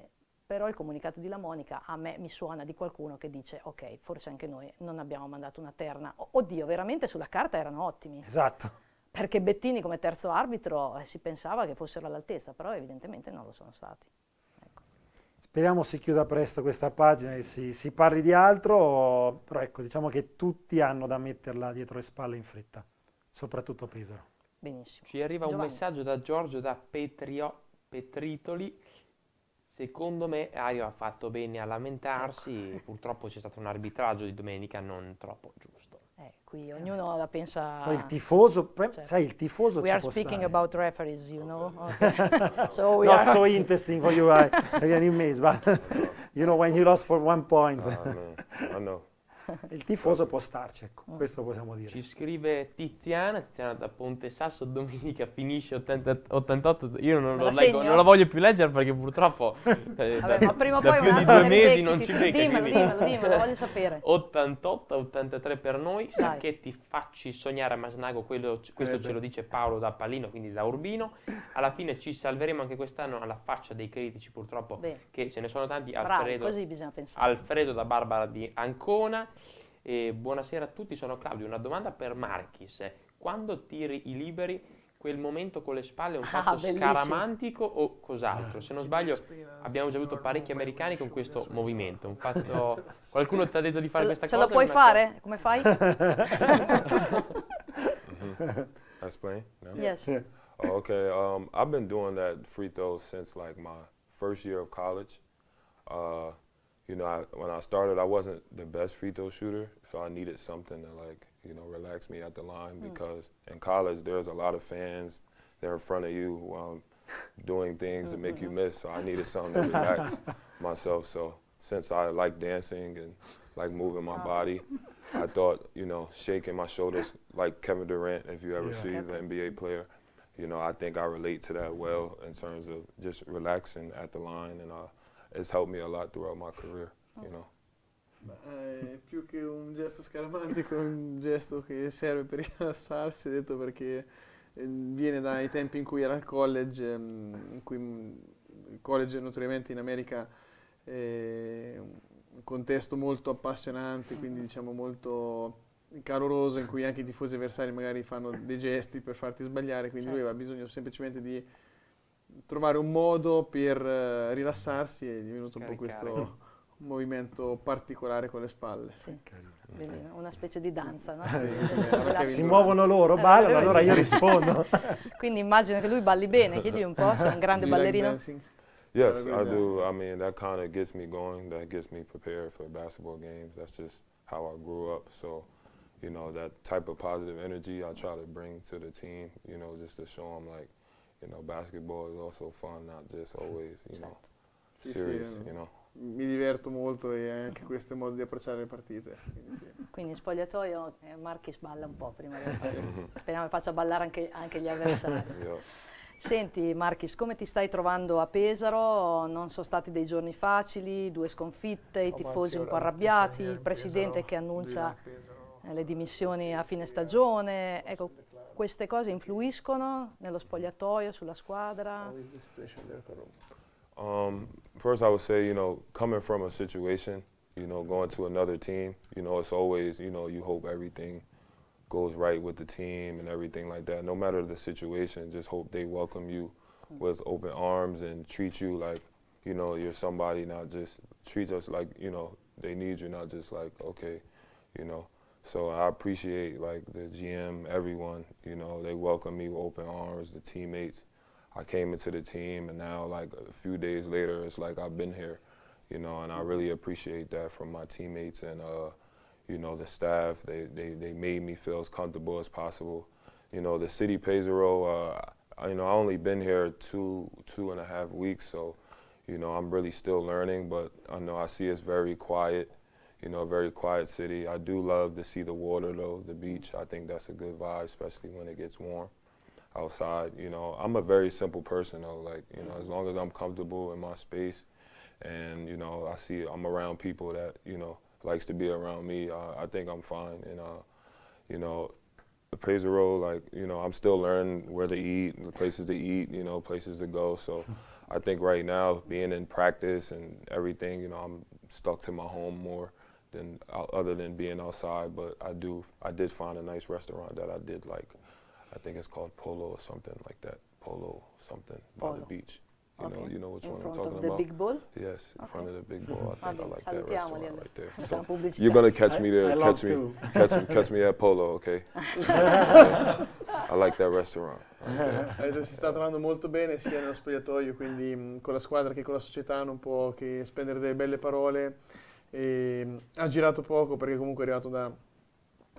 ehm, però il comunicato di La Monica a me mi suona di qualcuno che dice ok, forse anche noi non abbiamo mandato una terna. O- oddio, veramente sulla carta erano ottimi. Esatto. Perché Bettini come terzo arbitro eh, si pensava che fossero all'altezza, però evidentemente non lo sono stati. Ecco. Speriamo si chiuda presto questa pagina e si, si parli di altro, però ecco, diciamo che tutti hanno da metterla dietro le spalle in fretta, soprattutto Pesaro. Benissimo. Ci arriva Giovanni. un messaggio da Giorgio da Petrio, Petritoli Secondo me Ario ha fatto bene a lamentarsi, ecco. purtroppo c'è stato un arbitraggio di domenica non troppo giusto. Eh, qui ognuno la pensa... Poi il tifoso, cioè, sai, il tifoso we ci are speaking stare. about referees, you know. Okay. so we Not are... so interesting for you, I, again, in Maze, but you know when you lost for one point. Oh, no. Oh, no. Il tifoso può starci, ecco, questo possiamo dire. Ci scrive Tiziana, Tiziana da Ponte Sasso, domenica finisce 80, 88, io non, lo leggo, non la voglio più leggere perché purtroppo eh, Vabbè, da, prima da poi più di due mesi non ci becca. Dimmelo, dimmelo, dimmelo, voglio sapere. 88, 83 per noi, Dai. sacchetti facci sognare a Masnago, quello, questo eh, ce beh. lo dice Paolo da Pallino, quindi da Urbino. Alla fine ci salveremo anche quest'anno alla faccia dei critici purtroppo, beh. che ce ne sono tanti. Bravo, così bisogna pensare. Alfredo da Barbara di Ancona, e buonasera a tutti, sono Claudio. Una domanda per Marchis. Quando tiri i liberi quel momento con le spalle è un ah, fatto ah, scaramantico o cos'altro? Se non sbaglio eh. abbiamo già avuto parecchi americani con questo movimento. Fatto... Qualcuno ti ha detto di fare ce questa ce cosa? Ce la puoi fare? Come fai? mm-hmm. Explain? No? Yes. Oh, okay, um, I've been doing that free throw since like my first year of college. Uh, you know, I, when I started, I wasn't the best free throw shooter, so I needed something to like, you know, relax me at the line hmm. because in college there's a lot of fans there in front of you um, doing things that make you mm-hmm. miss. So I needed something to relax myself. So since I like dancing and like moving my wow. Oh. body, I thought, you know, shaking my shoulders like Kevin Durant, if you ever yeah. see Kevin. an NBA player, you know, I think I relate to that well in terms of just relaxing at the line and. Uh, has helped me a lot throughout my career, you oh. know. Ma eh, è più che un gesto scaramantico, è un gesto che serve per rilassarsi, detto perché eh, viene dai tempi in cui era al college, mm, in cui mm, il college notoriamente in America è eh, un contesto molto appassionante, quindi diciamo molto caloroso, in cui anche i tifosi avversari magari fanno dei gesti per farti sbagliare, quindi certo. lui aveva certo. bisogno semplicemente di trovare un modo per eh, rilassarsi e è divenuto Caricare. un po' questo movimento particolare con le spalle. Sì. Una specie di danza, no? sì, sì, cioè, si muovono loro, ballano, eh, allora io eh. rispondo. Quindi immagino che lui balli bene, chiedi un po', sei un grande Do ballerino. Like Yes, I do. I mean, that kind of gets me going. That gets me prepared for basketball games. That's just how I grew up. So, you know, that type of positive energy I try to bring to the team, you know, just to show them, like, you know, basketball is also fun, not just certo. always, you know, sì, serious, sì, you know. Mi diverto molto e anche questo è il modo di approcciare le partite. Quindi, sì. quindi in spogliatoio eh, Marchi sballa un po' prima della partita. Speriamo che faccia ballare anche, anche gli avversari. yeah. Senti Marchis, come ti stai trovando a Pesaro? Non sono stati dei giorni facili, due sconfitte, i tifosi un po' arrabbiati, il presidente che annuncia le dimissioni a fine eh. stagione. Ecco, queste cose influiscono nello spogliatoio, sulla squadra? Um, first I would say, you know, coming from a situation, you know, going to another team, you know, it's always, you know, you hope everything goes right with the team and everything like that. No matter the situation, just hope they welcome you with open arms and treat you like, you know, you're somebody, not just treat us like, you know, they need you, not just like, okay, you know. So I appreciate like the GM, everyone. You know, they welcomed me with open arms. The teammates. I came into the team, and now like a few days later, it's like I've been here. You know, and I really appreciate that from my teammates and uh, you know the staff. They, they they made me feel as comfortable as possible. You know, the city plays a role. Uh, you know, I only been here two two and a half weeks, so you know I'm really still learning. But I know I see it's very quiet you know, a very quiet city. I do love to see the water though, the beach. I think that's a good vibe, especially when it gets warm outside. You know, I'm a very simple person though. Like, you know, as long as I'm comfortable in my space and, you know, I see I'm around people that, you know, likes to be around me, uh, I think I'm fine. And, uh, you know, it plays a role, like, you know, I'm still learning where to eat, the places to eat, you know, places to go. So I think right now, being in practice and everything, you know, I'm stuck to my home more than other than being outside. But I do, I did find a nice restaurant that I did like. I think it's called Polo or something like that. Polo something Polo. by the beach. You okay. know, you know which in one I'm talking about. In front of the big bull. Yes, in okay. front of the big bull. I think I like that restaurant right there. So you're gonna catch me there. Catch me, catch me, catch me at Polo, okay? yeah. I like that restaurant. Avete, si sta trovando molto bene sia nello spogliatoio, quindi mh, con la squadra che con la società, non può che spendere delle belle parole. E ehm, ha girato poco perché comunque è arrivato da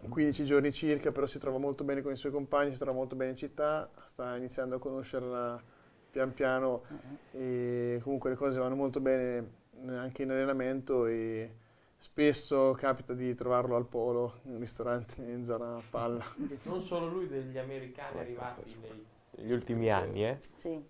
15 giorni circa, però si trova molto bene con i suoi compagni, si trova molto bene in città, sta iniziando a conoscerla pian piano uh-huh. e comunque le cose vanno molto bene eh, anche in allenamento e spesso capita di trovarlo al polo in un ristorante in zona palla. non solo lui, degli americani ecco, arrivati negli ultimi anni, eh? Sì.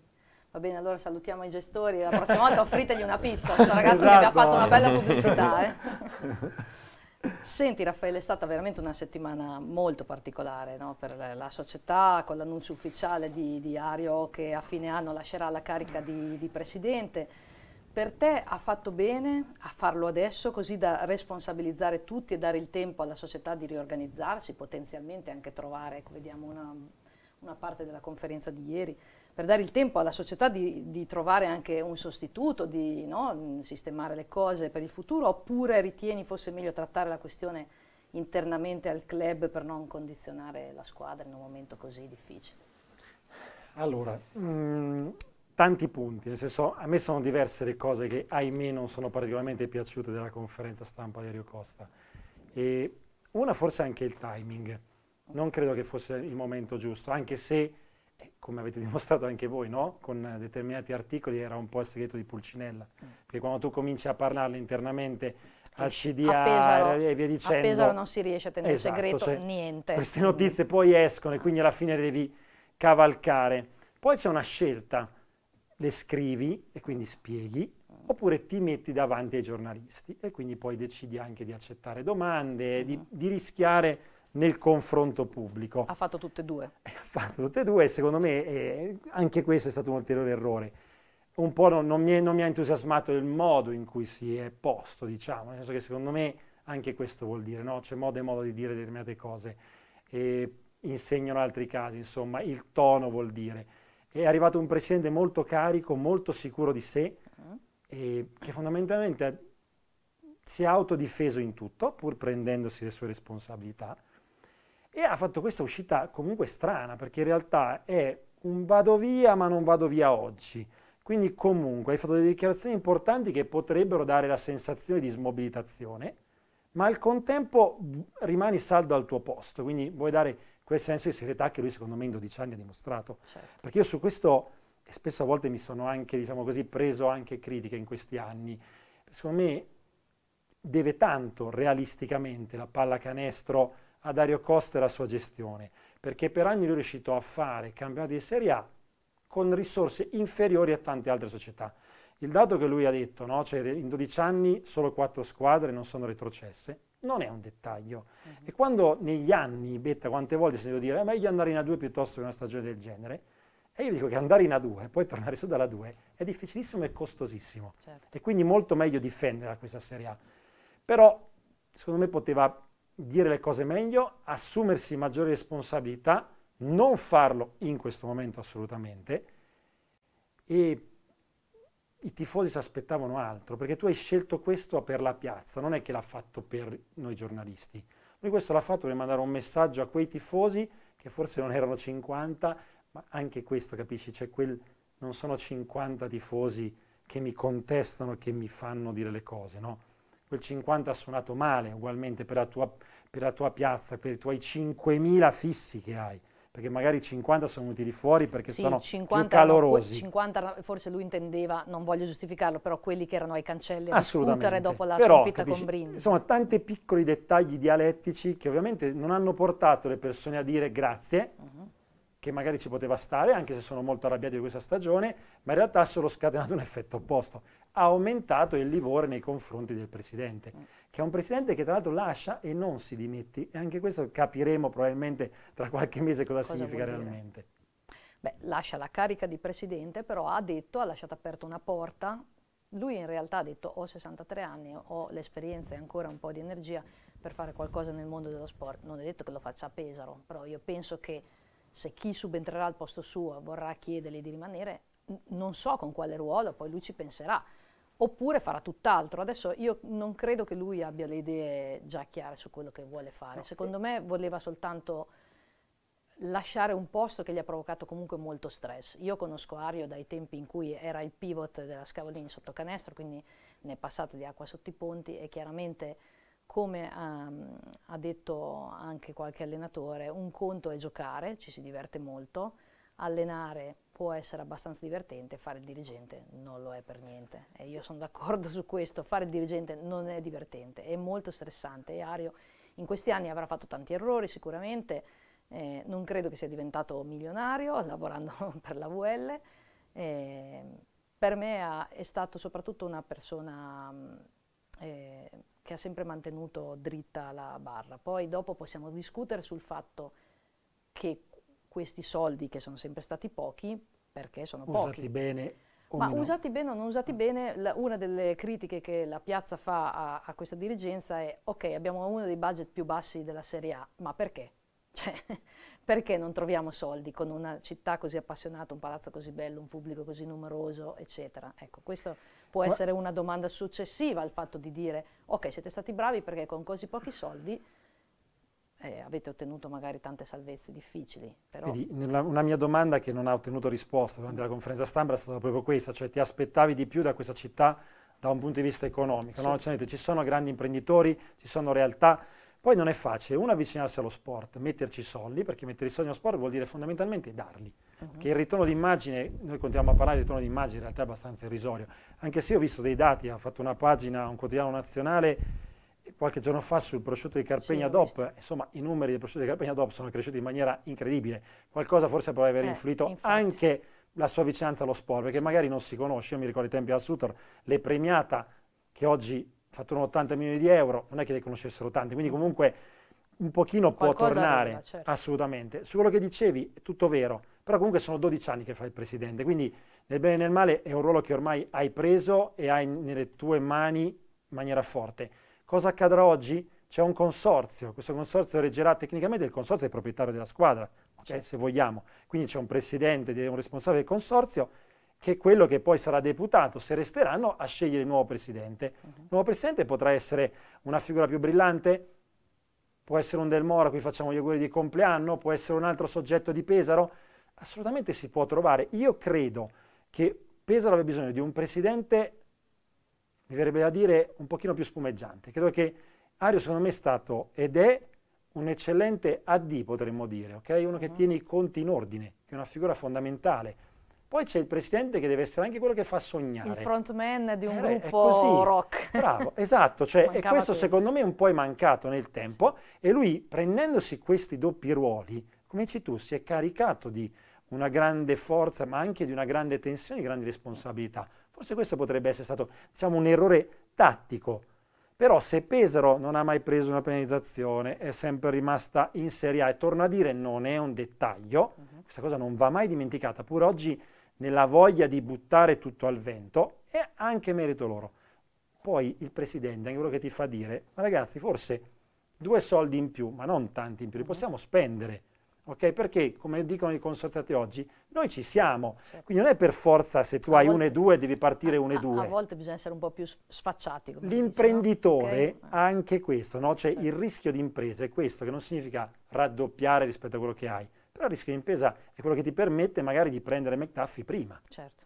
Va bene, allora salutiamo i gestori, la prossima volta offritegli una pizza, questo ragazzo esatto. che vi ha fatto una bella pubblicità. Eh. Senti Raffaele, è stata veramente una settimana molto particolare no? per la società, con l'annuncio ufficiale di, di, Ario che a fine anno lascerà la carica di, di presidente. Per te ha fatto bene a farlo adesso così da responsabilizzare tutti e dare il tempo alla società di riorganizzarsi, potenzialmente anche trovare, ecco, vediamo una, una parte della conferenza di ieri, per dare il tempo alla società di, di trovare anche un sostituto, di no, sistemare le cose per il futuro, oppure ritieni fosse meglio trattare la questione internamente al club per non condizionare la squadra in un momento così difficile? Allora, mh, mm, tanti punti, nel senso a me sono diverse le cose che ahimè non sono particolarmente piaciute della conferenza stampa di Ario Costa. E una forse anche il timing, non credo che fosse il momento giusto, anche se come avete dimostrato anche voi, no? con determinati articoli era un po' il segreto di Pulcinella, mm. perché quando tu cominci a parlarne internamente al CDA Pesaro, e via dicendo... A Pesaro non si riesce a tenere esatto, segreto cioè, niente. Queste mm. notizie poi escono e ah. quindi alla fine devi cavalcare. Poi c'è una scelta, le scrivi e quindi spieghi, mm. oppure ti metti davanti ai giornalisti e quindi poi decidi anche di accettare domande, mm. di, mm-hmm. di rischiare nel confronto pubblico. Ha fatto tutte e due. Ha fatto tutte e due e secondo me eh, anche questo è stato un ulteriore errore. Un po' non, non, mi è, non, mi ha entusiasmato il modo in cui si è posto, diciamo, nel senso che secondo me anche questo vuol dire, no? c'è modo e modo di dire determinate cose, e insegnano altri casi, insomma, il tono vuol dire. È arrivato un presidente molto carico, molto sicuro di sé, uh mm-hmm. -huh. e che fondamentalmente si è autodifeso in tutto, pur prendendosi le sue responsabilità e ha fatto questa uscita comunque strana, perché in realtà è un vado via ma non vado via oggi. Quindi comunque hai fatto delle dichiarazioni importanti che potrebbero dare la sensazione di smobilitazione, ma al contempo rimani saldo al tuo posto. Quindi vuoi dare quel senso di serietà che lui secondo me in 12 anni ha dimostrato. Certo. Perché io su questo, e spesso a volte mi sono anche, diciamo così, preso anche critiche in questi anni, secondo me deve tanto realisticamente la pallacanestro a Dario Costa e la sua gestione, perché per anni lui è riuscito a fare campionati di Serie A con risorse inferiori a tante altre società. Il dato che lui ha detto, no? cioè in 12 anni solo 4 squadre non sono retrocesse, non è un dettaglio. Uh mm-hmm. -huh. E quando negli anni, Betta, quante volte si sento dire è eh, meglio andare in A2 piuttosto che una stagione del genere, e io dico che andare in A2 e poi tornare su dalla 2 è difficilissimo e costosissimo. Certo. E quindi molto meglio difendere questa Serie A. Però, secondo me, poteva dire le cose meglio, assumersi maggiori responsabilità, non farlo in questo momento assolutamente. E i tifosi si aspettavano altro, perché tu hai scelto questo per la piazza, non è che l'ha fatto per noi giornalisti. Lui questo l'ha fatto per mandare un messaggio a quei tifosi, che forse non erano 50, ma anche questo, capisci, c'è quel non sono 50 tifosi che mi contestano, che mi fanno dire le cose, no? quel 50 ha suonato male ugualmente per la tua, per la tua piazza, per i tuoi 5.000 fissi che hai perché magari 50 sono venuti lì fuori perché sì, sono 50 più calorosi. 50 forse lui intendeva, non voglio giustificarlo, però quelli che erano ai cancelli a discutere dopo la però, sconfitta capisci, con Brindisi. Insomma, tanti piccoli dettagli dialettici che ovviamente non hanno portato le persone a dire grazie, uh-huh che magari ci poteva stare, anche se sono molto arrabbiati di questa stagione, ma in realtà ha solo scatenato un effetto opposto. Ha aumentato il livore nei confronti del presidente, che è un presidente che tra l'altro lascia e non si dimette. e anche questo capiremo probabilmente tra qualche mese cosa, cosa significa realmente. Beh, lascia la carica di presidente, però ha detto, ha lasciato aperta una porta. Lui in realtà ha detto ho 63 anni, ho l'esperienza e ancora un po' di energia per fare qualcosa nel mondo dello sport. Non è detto che lo faccia a Pesaro, però io penso che se chi subentrerà al posto suo vorrà chiedergli di rimanere, non so con quale ruolo, poi lui ci penserà, oppure farà tutt'altro. Adesso io non credo che lui abbia le idee già chiare su quello che vuole fare, no, secondo me voleva soltanto lasciare un posto che gli ha provocato comunque molto stress. Io conosco Ario dai tempi in cui era il pivot della Scavolini sotto canestro, quindi ne è passata di acqua sotto i ponti e chiaramente come um, ha detto anche qualche allenatore, un conto è giocare, ci si diverte molto, allenare può essere abbastanza divertente, fare il dirigente non lo è per niente. E io sono d'accordo su questo, fare il dirigente non è divertente, è molto stressante e Ario in questi anni avrà fatto tanti errori sicuramente, eh, non credo che sia diventato milionario lavorando per la VL, eh, per me ha, è stato soprattutto una persona eh, che ha sempre mantenuto dritta la barra. Poi dopo possiamo discutere sul fatto che questi soldi, che sono sempre stati pochi, perché sono usati pochi. Bene ma meno. usati bene o non usati ah. bene, la, una delle critiche che la piazza fa a, a, questa dirigenza è ok, abbiamo uno dei budget più bassi della Serie A, ma perché? Cioè, perché non troviamo soldi con una città così appassionata, un palazzo così bello, un pubblico così numeroso, eccetera? Ecco, questa può essere una domanda successiva al fatto di dire, ok, siete stati bravi perché con così pochi soldi eh, avete ottenuto magari tante salvezze difficili. Vedi, una, mia domanda che non ha ottenuto risposta durante la conferenza stampa è stata proprio questa, cioè ti aspettavi di più da questa città da un punto di vista economico. Sì. No? Cioè, ci, ci sono grandi imprenditori, ci sono realtà, poi non è facile, uno avvicinarsi allo sport, metterci soldi, perché mettere i soldi allo sport vuol dire fondamentalmente darli, uh-huh. Mhm. che il ritorno d'immagine, noi continuiamo a parlare di ritorno d'immagine, in realtà è abbastanza irrisorio, anche se io ho visto dei dati, ha fatto una pagina, un quotidiano nazionale, qualche giorno fa sul prosciutto di Carpegna sì, DOP, insomma i numeri del prosciutto di Carpegna DOP sono cresciuti in maniera incredibile, qualcosa forse può aver eh, influito infatti. anche la sua vicinanza allo sport, perché magari non si conosce, io mi ricordo i tempi al Sutor, le premiata che oggi fatturano 80 milioni di euro, non è che ne conoscessero tanti, quindi comunque un pochino Qualcosa può tornare, aveva, certo. assolutamente. Su quello che dicevi è tutto vero, però comunque sono 12 anni che fai il presidente, quindi nel bene e nel male è un ruolo che ormai hai preso e hai nelle tue mani in maniera forte. Cosa accadrà oggi? C'è un consorzio, questo consorzio reggerà tecnicamente, il consorzio è il proprietario della squadra, okay, certo. se vogliamo, quindi c'è un presidente, un responsabile del consorzio che è quello che poi sarà deputato, se resteranno, a scegliere il nuovo presidente. Uh-huh. Il mhm. nuovo presidente potrà essere una figura più brillante, può essere un Del Moro a cui facciamo gli auguri di compleanno, può essere un altro soggetto di Pesaro, assolutamente si può trovare. Io credo che Pesaro abbia bisogno di un presidente, mi verrebbe da dire, un pochino più spumeggiante. Credo che Ario secondo me è stato ed è un eccellente AD, potremmo dire, okay? uno che mhm. tiene i conti in ordine, che è una figura fondamentale poi c'è il presidente che deve essere anche quello che fa sognare. Il frontman di un eh, gruppo rock. Bravo, esatto. Cioè, e questo qui. secondo me un po' è mancato nel tempo. Sì. E lui, prendendosi questi doppi ruoli, come dici tu, si è caricato di una grande forza, ma anche di una grande tensione, di grandi responsabilità. Forse questo potrebbe essere stato diciamo, un errore tattico. Però se Pesaro non ha mai preso una penalizzazione, è sempre rimasta in Serie A, e torno a dire, non è un dettaglio, uh-huh. questa cosa non va mai dimenticata, pur oggi nella voglia di buttare tutto al vento, è anche merito loro. Poi il presidente, anche quello che ti fa dire, ragazzi, forse due soldi in più, ma non tanti in più, li mm-hmm. possiamo spendere. Okay? Perché, come dicono i consorziati oggi, noi ci siamo. Certo. Quindi non è per forza se tu a hai volte, uno e due devi partire a, uno e due. A volte bisogna essere un po' più sfacciati. L'imprenditore dice, no? okay. Ah. ha anche questo, no? cioè certo. il rischio di impresa è questo, che non significa raddoppiare rispetto a quello che hai, però il rischio di impresa è quello che ti permette magari di prendere McTuffy prima. Certo,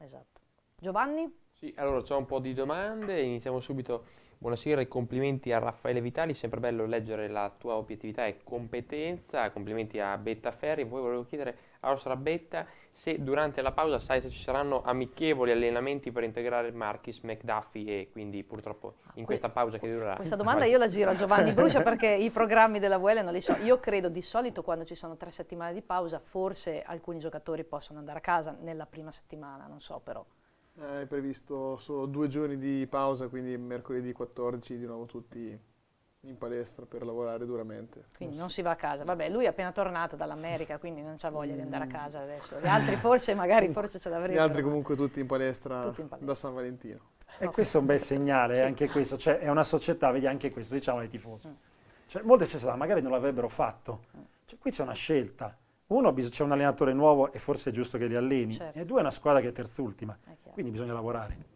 esatto. Giovanni? Sì, allora ho un po' di domande, iniziamo subito Buonasera e complimenti a Raffaele Vitali, sempre bello leggere la tua obiettività e competenza, complimenti a Betta Ferri, poi volevo chiedere alla nostra Betta se durante la pausa sai se ci saranno amichevoli allenamenti per integrare Marchis McDuffie e quindi purtroppo in ah, questa pausa che durerà. Questa domanda io la giro a Giovanni Brucia perché i programmi della VL non li so. Io credo di solito quando ci sono tre settimane di pausa forse alcuni giocatori possono andare a casa nella prima settimana, non so però. Eh, è previsto solo due giorni di pausa, quindi mercoledì 14 di nuovo tutti in palestra per lavorare duramente. Quindi oh, non si va a casa. Vabbè, lui è appena tornato dall'America, quindi non c'ha voglia mm. di andare a mm. casa adesso. Gli altri forse, magari, forse ce l'avrebbero. Gli altri comunque tutti in palestra, tutti in palestra. da San Valentino. E okay. questo è un bel segnale, sì. anche questo. Cioè, è una società, vedi anche questo, diciamo ai tifosi. Mm. Cioè, molte società magari non l'avrebbero fatto. Mm. Cioè, qui c'è una scelta uno, c'è un allenatore nuovo e forse è giusto che li alleni, certo. e due, è una squadra che è terzultima, quindi bisogna lavorare.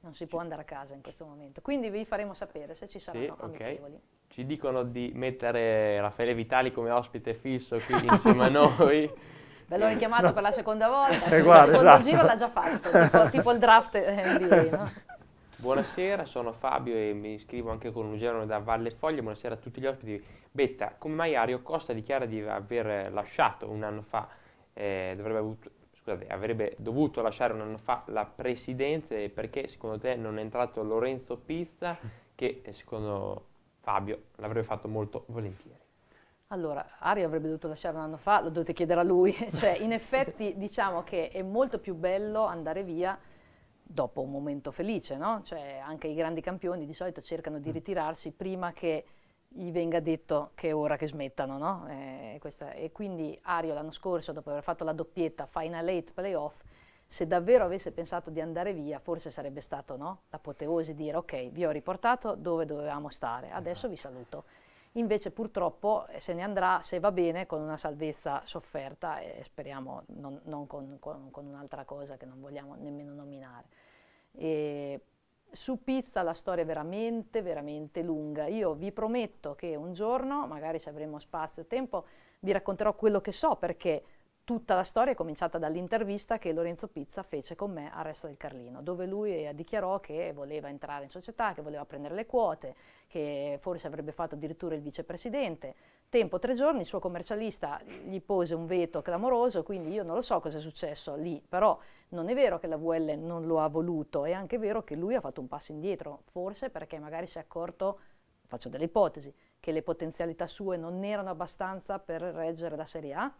Non si può andare a casa in questo momento, quindi vi faremo sapere se ci saranno sì, okay. Ci dicono di mettere Raffaele Vitali come ospite fisso qui insieme a noi. Ve l'ho richiamato no. per la seconda volta, eh, guarda, il esatto. giro l'ha già fatto, tipo, tipo il draft eh, NBA, no? Buonasera, sono Fabio e mi iscrivo anche con un Lugerone da Valle Foglia. Buonasera a tutti gli ospiti Betta, come mai Ario Costa dichiara di aver lasciato un anno fa, eh, avuto, scusate, avrebbe dovuto lasciare un anno fa la presidenza e perché secondo te non è entrato Lorenzo Pizza che eh, secondo Fabio l'avrebbe fatto molto volentieri? Allora, Ario avrebbe dovuto lasciare un anno fa, lo dovete chiedere a lui, cioè in effetti diciamo che è molto più bello andare via dopo un momento felice, no? Cioè anche i grandi campioni di solito cercano di mm. ritirarsi prima che gli venga detto che è ora che smettano. No? Eh, e quindi Ario l'anno scorso, dopo aver fatto la doppietta Final Eight Playoff, se davvero avesse pensato di andare via, forse sarebbe stato no? l'apoteosi dire ok, vi ho riportato dove dovevamo stare, esatto. adesso esatto. vi saluto. Invece purtroppo eh, se ne andrà, se va bene, con una salvezza sofferta e speriamo non, non con, con, con un'altra cosa che non vogliamo nemmeno nominare. E su pizza la storia è veramente, veramente lunga. Io vi prometto che un giorno, magari se avremo spazio e tempo, vi racconterò quello che so perché tutta la storia è cominciata dall'intervista che Lorenzo Pizza fece con me al Resto del Carlino, dove lui eh, dichiarò che voleva entrare in società, che voleva prendere le quote, che forse avrebbe fatto addirittura il vicepresidente. Tempo tre giorni, il suo commercialista gli pose un veto clamoroso, quindi io non lo so cosa è successo lì, però non è vero che la VL non lo ha voluto, è anche vero che lui ha fatto un passo indietro, forse perché magari si è accorto, faccio delle ipotesi, che le potenzialità sue non erano abbastanza per reggere la Serie A,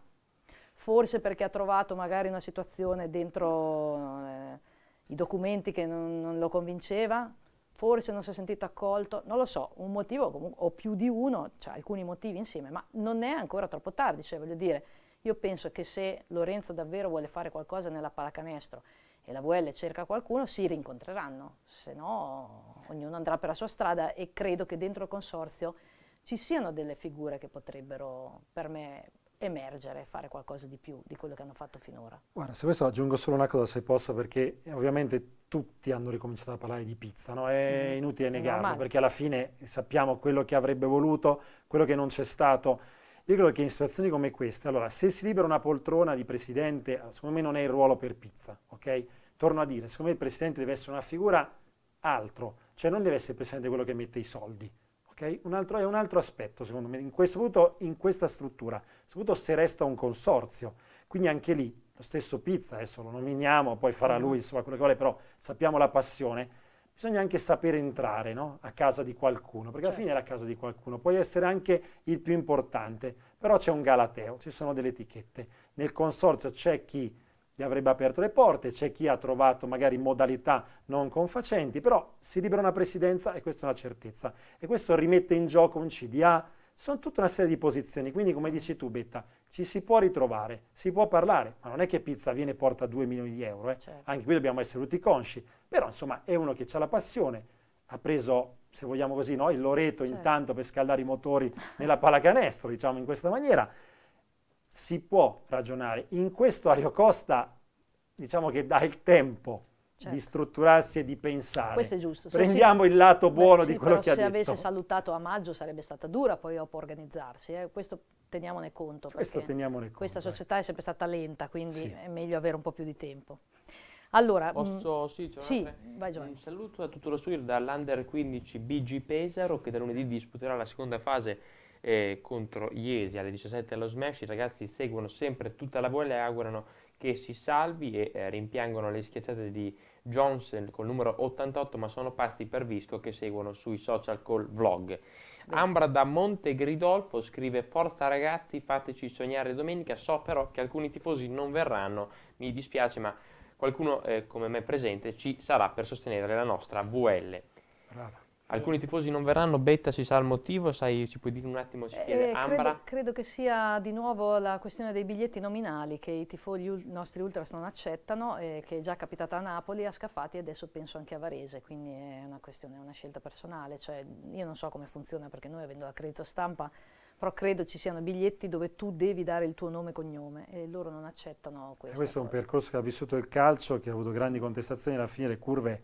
forse perché ha trovato magari una situazione dentro eh, i documenti che non, non lo convinceva, forse non si è sentito accolto, non lo so, un motivo o più di uno, cioè alcuni motivi insieme, ma non è ancora troppo tardi, cioè voglio dire, io penso che se Lorenzo davvero vuole fare qualcosa nella pallacanestro e la VL cerca qualcuno, si rincontreranno, se no ognuno andrà per la sua strada e credo che dentro il consorzio ci siano delle figure che potrebbero per me emergere e fare qualcosa di più di quello che hanno fatto finora. Guarda, se questo aggiungo solo una cosa se posso, perché ovviamente tutti hanno ricominciato a parlare di pizza, no? è mm, inutile negarlo, perché alla fine sappiamo quello che avrebbe voluto, quello che non c'è stato. Io credo che in situazioni come queste, allora, se si libera una poltrona di presidente, ah, secondo me non è il ruolo per pizza, ok? Torno a dire, secondo me il presidente deve essere una figura altro, cioè non deve essere il presidente quello che mette i soldi, Okay? Un altro, è un altro aspetto, secondo me, in questo, soprattutto in questa struttura, soprattutto se resta un consorzio. Quindi anche lì, lo stesso Pizza, adesso lo nominiamo, poi farà mm-hmm. lui insomma, quello che vuole, però sappiamo la passione. Bisogna anche sapere entrare no? a casa di qualcuno, perché certo. alla fine è la casa di qualcuno, puoi essere anche il più importante, però c'è un galateo, ci sono delle etichette. Nel consorzio c'è chi gli avrebbe aperto le porte, c'è chi ha trovato magari modalità non confacenti, però si libera una presidenza e questa è una certezza. E questo rimette in gioco un CDA, sono tutta una serie di posizioni, quindi come dici tu Betta, ci si può ritrovare, si può parlare, ma non è che Pizza viene e porta 2 milioni di euro, eh. certo. anche qui dobbiamo essere tutti consci, però insomma è uno che ha la passione, ha preso se vogliamo così, no? il Loreto certo. intanto per scaldare i motori nella pallacanestro, diciamo in questa maniera, si può ragionare. In questo Ario Costa diciamo che dà il tempo Certo. di strutturarsi e di pensare. Questo è giusto. Prendiamo sì, il lato buono beh, sì, di quello che ha detto. Se avesse salutato a maggio sarebbe stata dura poi dopo organizzarsi, eh. questo teniamone conto. Questo teniamone conto. Questa eh. società è sempre stata lenta, quindi sì. è meglio avere un po' più di tempo. Allora, mm, Posso, sì, sì vai Giovanni. Un saluto a tutto lo studio dall'Under 15 BG Pesaro che da lunedì disputerà la seconda fase eh, contro Iesi alle 17 allo Smash, i ragazzi seguono sempre tutta la bolla e augurano che si salvi e eh, rimpiangono le schiacciate di Johnson col numero 88, ma sono pazzi per Visco che seguono sui social col vlog. Ambra da Monte Gridolfo scrive Forza ragazzi, fateci sognare domenica, so però che alcuni tifosi non verranno, mi dispiace ma qualcuno eh, come me presente ci sarà per sostenere la nostra VL. Brava. Alcuni tifosi non verranno, Betta si sa il motivo, sai, ci puoi dire un attimo, ci eh, chiede eh, credo, credo, che sia di nuovo la questione dei biglietti nominali che i tifosi ul nostri ultras non accettano, eh, che è già capitata a Napoli, a Scafati e adesso penso anche a Varese, quindi è una questione, è una scelta personale, cioè, io non so come funziona perché noi avendo la credito stampa, però credo ci siano biglietti dove tu devi dare il tuo nome e cognome e loro non accettano questo. Questo è un percorso che ha vissuto il calcio, che ha avuto grandi contestazioni, alla fine le curve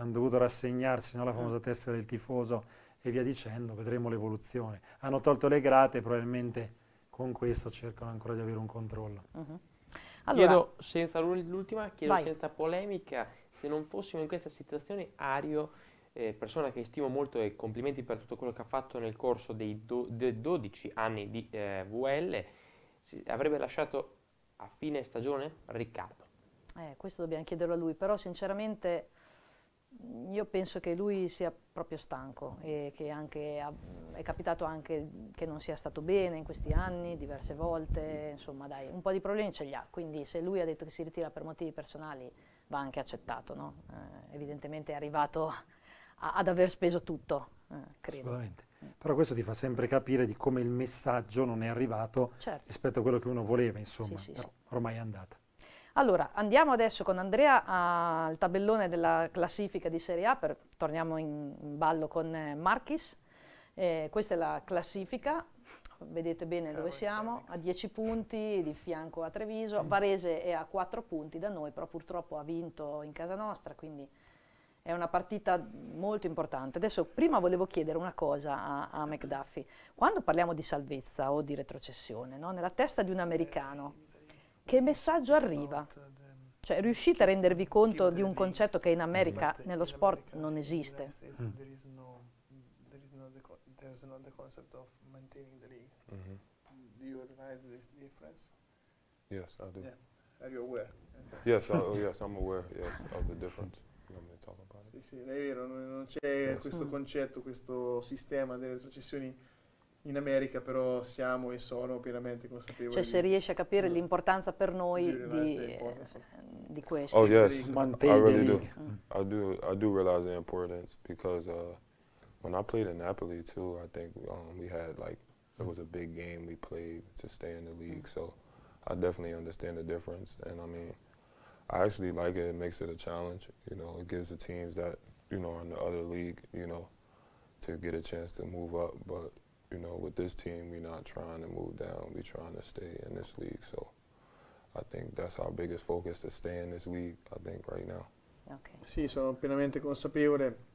hanno dovuto rassegnarsi, no? la eh. famosa tessera del tifoso e via dicendo, vedremo l'evoluzione. Hanno tolto le grate probabilmente con questo cercano ancora di avere un controllo. Uh-huh. Allora, chiedo senza l'ultima, chiedo vai. senza polemica, se non fossimo in questa situazione Ario, eh, persona che stimo molto e complimenti per tutto quello che ha fatto nel corso dei, do, dei 12 anni di eh, VL, si, avrebbe lasciato a fine stagione Riccardo. Eh, questo dobbiamo chiederlo a lui, però sinceramente io penso che lui sia proprio stanco e che ha, è capitato anche che non sia stato bene in questi anni, diverse volte, insomma dai, un po' di problemi ce li ha, quindi se lui ha detto che si ritira per motivi personali va anche accettato, no? eh, evidentemente è arrivato a, ad aver speso tutto, eh, credo. Assolutamente, però questo ti fa sempre capire di come il messaggio non è arrivato certo. rispetto a quello che uno voleva, insomma, sì, sì, ormai è andata. Allora, andiamo adesso con Andrea al tabellone della classifica di Serie A, per, torniamo in ballo con eh, Marchis. Eh, questa è la classifica, vedete bene dove siamo, a 10 punti di fianco a Treviso, Varese è a 4 punti da noi, però purtroppo ha vinto in casa nostra, quindi è una partita molto importante. Adesso prima volevo chiedere una cosa a, a McDuffie, quando parliamo di salvezza o di retrocessione, no? nella testa di un eh, americano, che messaggio arriva? Cioè, riuscite a rendervi conto di un concetto che in America, nello sport, non esiste? Mm. Mm-hmm. Yes, I do. Yeah. Are you aware? yes, I, oh, oh, yes, I'm aware yes, of the difference. Sì, sì, è vero, non, non c'è yes. questo concetto, questo sistema delle retrocessioni in America però siamo e sono pienamente consapevoli. Cioè se riesci a capire mm. l'importanza per noi di, eh, di, questo. Oh yes, I really do. Mm. I do. I do realize the importance because uh, when I played in Napoli too, I think um, we had like, it was a big game we played to stay in the league. Mm. So I definitely understand the difference. And I mean, I actually like it. It makes it a challenge. You know, it gives the teams that, you know, are in the other league, you know, to get a chance to move up. But you know, with this team, we're not trying to move down. We're trying to stay in this league. So I think that's our biggest focus to stay in this league, I think, right now. Okay. Sì, sono pienamente consapevole.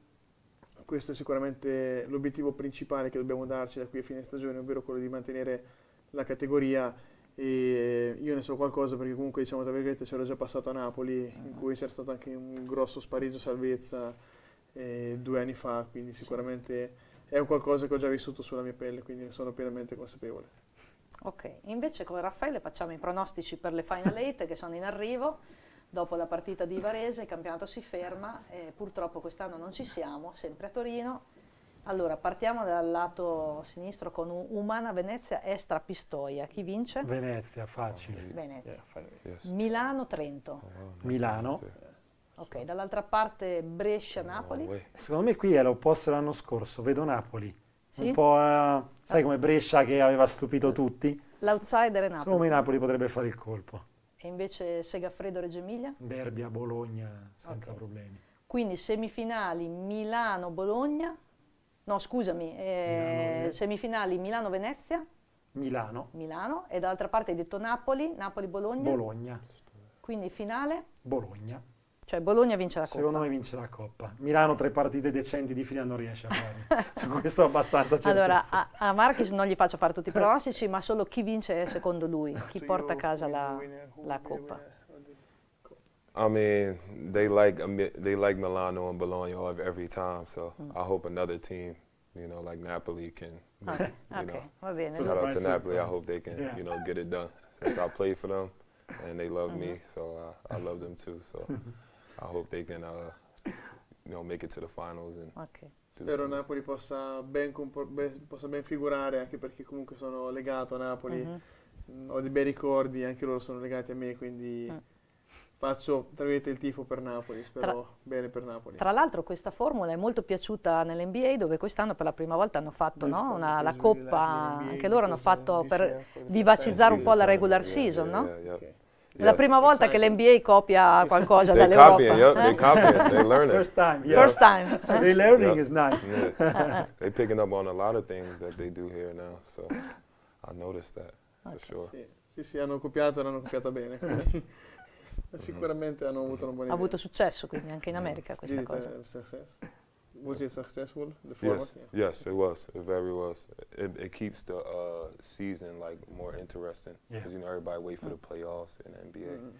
Questo è sicuramente l'obiettivo principale che dobbiamo darci da qui a fine stagione, ovvero quello di mantenere la categoria. E io ne so qualcosa perché comunque diciamo tra virgolette c'ero già passato a Napoli in mm-hmm. cui c'era stato anche un grosso spareggio salvezza eh, due anni fa quindi sicuramente sì è un qualcosa che ho già vissuto sulla mia pelle, quindi ne sono pienamente consapevole. Ok, invece con Raffaele facciamo i pronostici per le Final Eight che sono in arrivo. Dopo la partita di Varese il campionato si ferma e purtroppo quest'anno non ci siamo, sempre a Torino. Allora, partiamo dal lato sinistro con Umana Venezia Estra Pistoia. Chi vince? Venezia, facile. Venezia. Yeah, yes. Milano Trento. Oh, no. Milano. Ok, dall'altra parte Brescia-Napoli. Oh, Secondo me qui era opposto l'anno scorso, vedo Napoli. Sì? Un po', uh, sai ah. come Brescia che aveva stupito tutti? L'outsider è Napoli. Secondo me Napoli potrebbe fare il colpo. E invece Segafredo Reggio Emilia? berbia Bologna, senza okay. problemi. Quindi semifinali Milano-Bologna, no scusami, eh, Milano semifinali Milano-Venezia? Milano. Milano, e dall'altra parte hai detto Napoli, napoli Bologna. Bologna. Quindi finale? Bologna. Cioè Bologna vince la Coppa. Secondo me vince la Coppa. Milano tre partite decenti di fila non riesce a fare. Su questo è abbastanza certo. Allora, a, a Marquez non gli faccio fare tutti i pronostici, ma solo chi vince secondo lui, chi porta a casa la, la Coppa. I mean, they like they like Milano and Bologna every time, so mm. I hope another team, you know, like Napoli can, okay. Ah, you okay. va bene. shout out to Napoli. I hope they can, yeah. you know, get it done. Since I played for them and they love mm -hmm. me, so I, uh, I love them too. So. I hope they can uh, you know, make it to the finals and okay. Spero Napoli possa ben, possa ben, figurare anche perché comunque sono legato a Napoli, mhm. mm -hmm. ho dei bei ricordi, anche loro sono legati a me, quindi mm. faccio tra il tifo per Napoli, spero tra, bene per Napoli. Tra l'altro questa formula è molto piaciuta nell'NBA dove quest'anno per la prima volta hanno fatto no? Una, la coppa, anche loro hanno fatto per eh, vivacizzare un po' la regular season, no? Yeah, yeah, yeah. Okay. Yes. La prima volta che l'NBA copia qualcosa they dall'Europa. Copy it, yep, eh? They copy it, they learn First it. Time, yeah. First time. First learning is nice. Yeah. they picking up on a lot of things that they do here now, so I noticed that okay. for sure. Sì. sì, hanno copiato e l'hanno copiata bene. Sicuramente hanno avuto una buona idea. Ha avuto successo quindi anche in eh, America questa cosa. Eh, successo. Was it successful? The format? Yes, yeah. yes, it was. It very was. It, it keeps the uh, season like more interesting because yeah. you know everybody wait for the mm. playoffs in the NBA. Mm -hmm.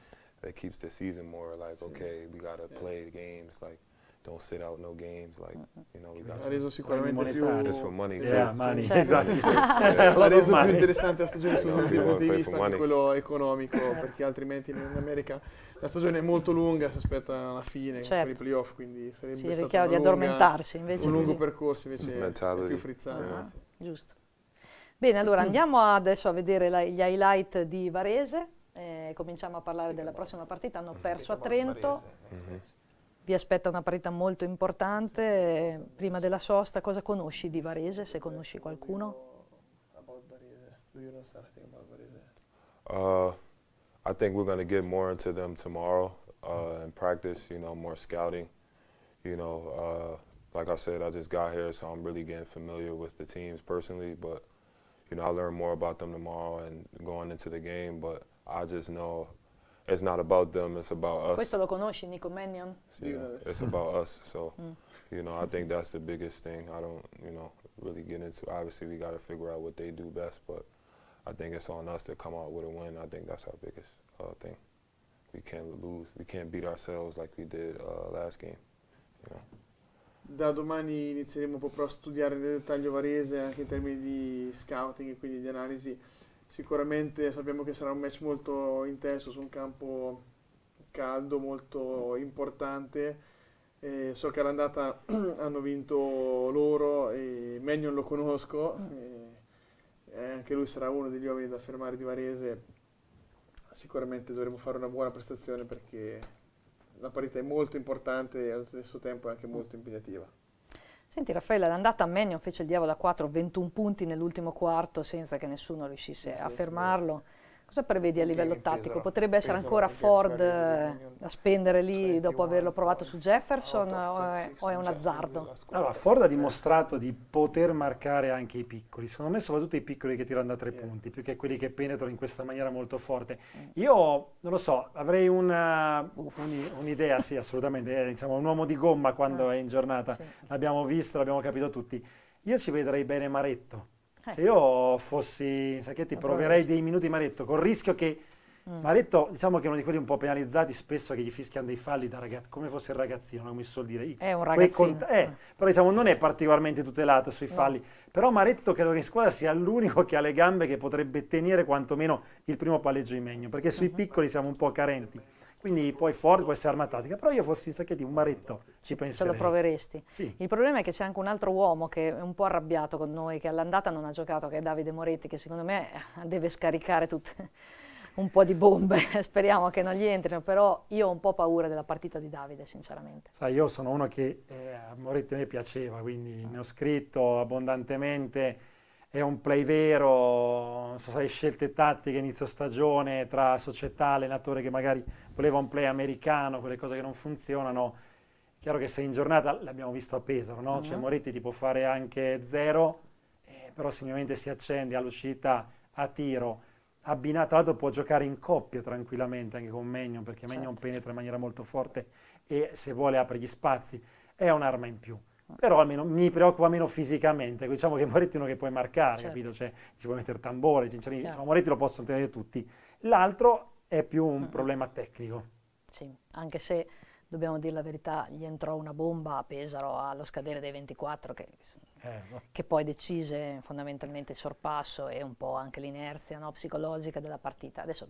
That keeps the season more like okay, we gotta play the games like don't sit out no games. Like, you know, we got ha reso sicuramente più for money, yeah, too. money. Certo. Esatto. yeah. Cioè, L'ha reso più interessante la stagione sotto il punto di vista anche quello economico, certo. perché altrimenti in America la stagione è molto lunga, si aspetta la fine certo. per i playoff, quindi sarebbe si rischia di addormentarsi invece un lungo così. percorso invece più frizzante. Uh ah, -huh. Giusto. Bene, allora mm. andiamo adesso a vedere la, gli highlight di Varese. Eh, cominciamo a parlare della prossima partita. Hanno perso a Trento. Eh, mm-hmm. Vi aspetta una partita molto importante. Prima della sosta, cosa conosci di Varese, se conosci qualcuno? Uh, I think we're going to get more into them tomorrow uh, in practice, you know, more scouting. You know, uh, like I said, I just got here, so I'm really getting familiar with the teams personally. But, you know, I'll learn more about them tomorrow and going into the game. But I just know it's not about them, it's about us. Questo lo conosci, Nico Mannion? Yeah, it's about us. So, mm. you know, I think that's the biggest thing. I don't, you know, really get into. Obviously, we got to figure out what they do best, but I think it's on us to come out with a win. I think that's our biggest uh, thing. We can't lose. We can't beat ourselves like we did uh, last game. You know? Da domani inizieremo proprio a studiare nel dettaglio Varese anche in termini di scouting e quindi di analisi Sicuramente sappiamo che sarà un match molto intenso su un campo caldo, molto importante. Eh, so che all'andata hanno vinto loro e Magnon lo conosco, eh, anche lui sarà uno degli uomini da fermare di Varese. Sicuramente dovremo fare una buona prestazione perché la parità è molto importante e allo stesso tempo è anche molto impegnativa. Senti Raffaella, l'andata a Menion fece il diavolo a 4, 21 punti nell'ultimo quarto senza che nessuno riuscisse eh, a fermarlo. Cosa prevedi a livello tattico? Potrebbe essere ancora Ford a spendere lì dopo averlo provato su Jefferson o è, un azzardo? Allora, Ford ha eh. dimostrato di poter marcare anche i piccoli, secondo me soprattutto i piccoli che tirano da tre eh. punti, più che quelli che penetrano in questa maniera molto forte. Eh. Io, non lo so, avrei una, uh, un'idea, sì assolutamente, è, diciamo, un uomo di gomma quando è in giornata, l'abbiamo visto, l'abbiamo capito tutti. Io ci vedrei bene Maretto eh Se io fossi Sacchetti proverei dei minuti Maretto, col rischio che mm. Maretto, diciamo che è uno di quelli un po' penalizzati spesso che gli fischiano dei falli da ragazzi, come fosse il ragazzino, come si suol dire. I, è un ragazzino. Eh, mm. però diciamo non è particolarmente tutelato sui falli, no. però Maretto credo che in squadra sia l'unico che ha le gambe che potrebbe tenere quantomeno il primo palleggio in meglio, perché sui mm-hmm. piccoli siamo un po' carenti. Quindi poi Ford può essere arma tattica, però io fossi sacchetti un maretto, ci penserei. Se lo proveresti. Sì. Il problema è che c'è anche un altro uomo che è un po' arrabbiato con noi, che all'andata non ha giocato, che è Davide Moretti, che secondo me eh, deve scaricare tutte un po' di bombe, speriamo che non gli entrino, però io ho un po' paura della partita di Davide, sinceramente. Sai, io sono uno che eh, a Moretti a me piaceva, quindi ne ho ah. scritto abbondantemente è un play vero, non so, se hai scelte tattiche inizio stagione tra società, allenatore che magari voleva un play americano, quelle cose che non funzionano. Chiaro che sei in giornata, l'abbiamo visto a Pesaro, no? Cioè, uh-huh. Cioè Moretti ti può fare anche zero, eh, però semplicemente si accende all'uscita a tiro. Abbinato, tra l'altro può giocare in coppia tranquillamente anche con Megnon, perché certo. Megnon penetra in maniera molto forte e se vuole apre gli spazi. È un'arma in più però almeno mi preoccupa meno fisicamente, diciamo che Moretti è uno che puoi marcare, certo. capito? Cioè, ci puoi mettere tambore, Cinciarini, cioè, cioè, insomma Moretti lo possono tenere tutti. L'altro è più un mm. problema tecnico. Sì, anche se dobbiamo dire la verità, gli entrò una bomba a Pesaro allo scadere dei 24 che, eh, no. che poi decise fondamentalmente il sorpasso e un po' anche l'inerzia no, psicologica della partita. Adesso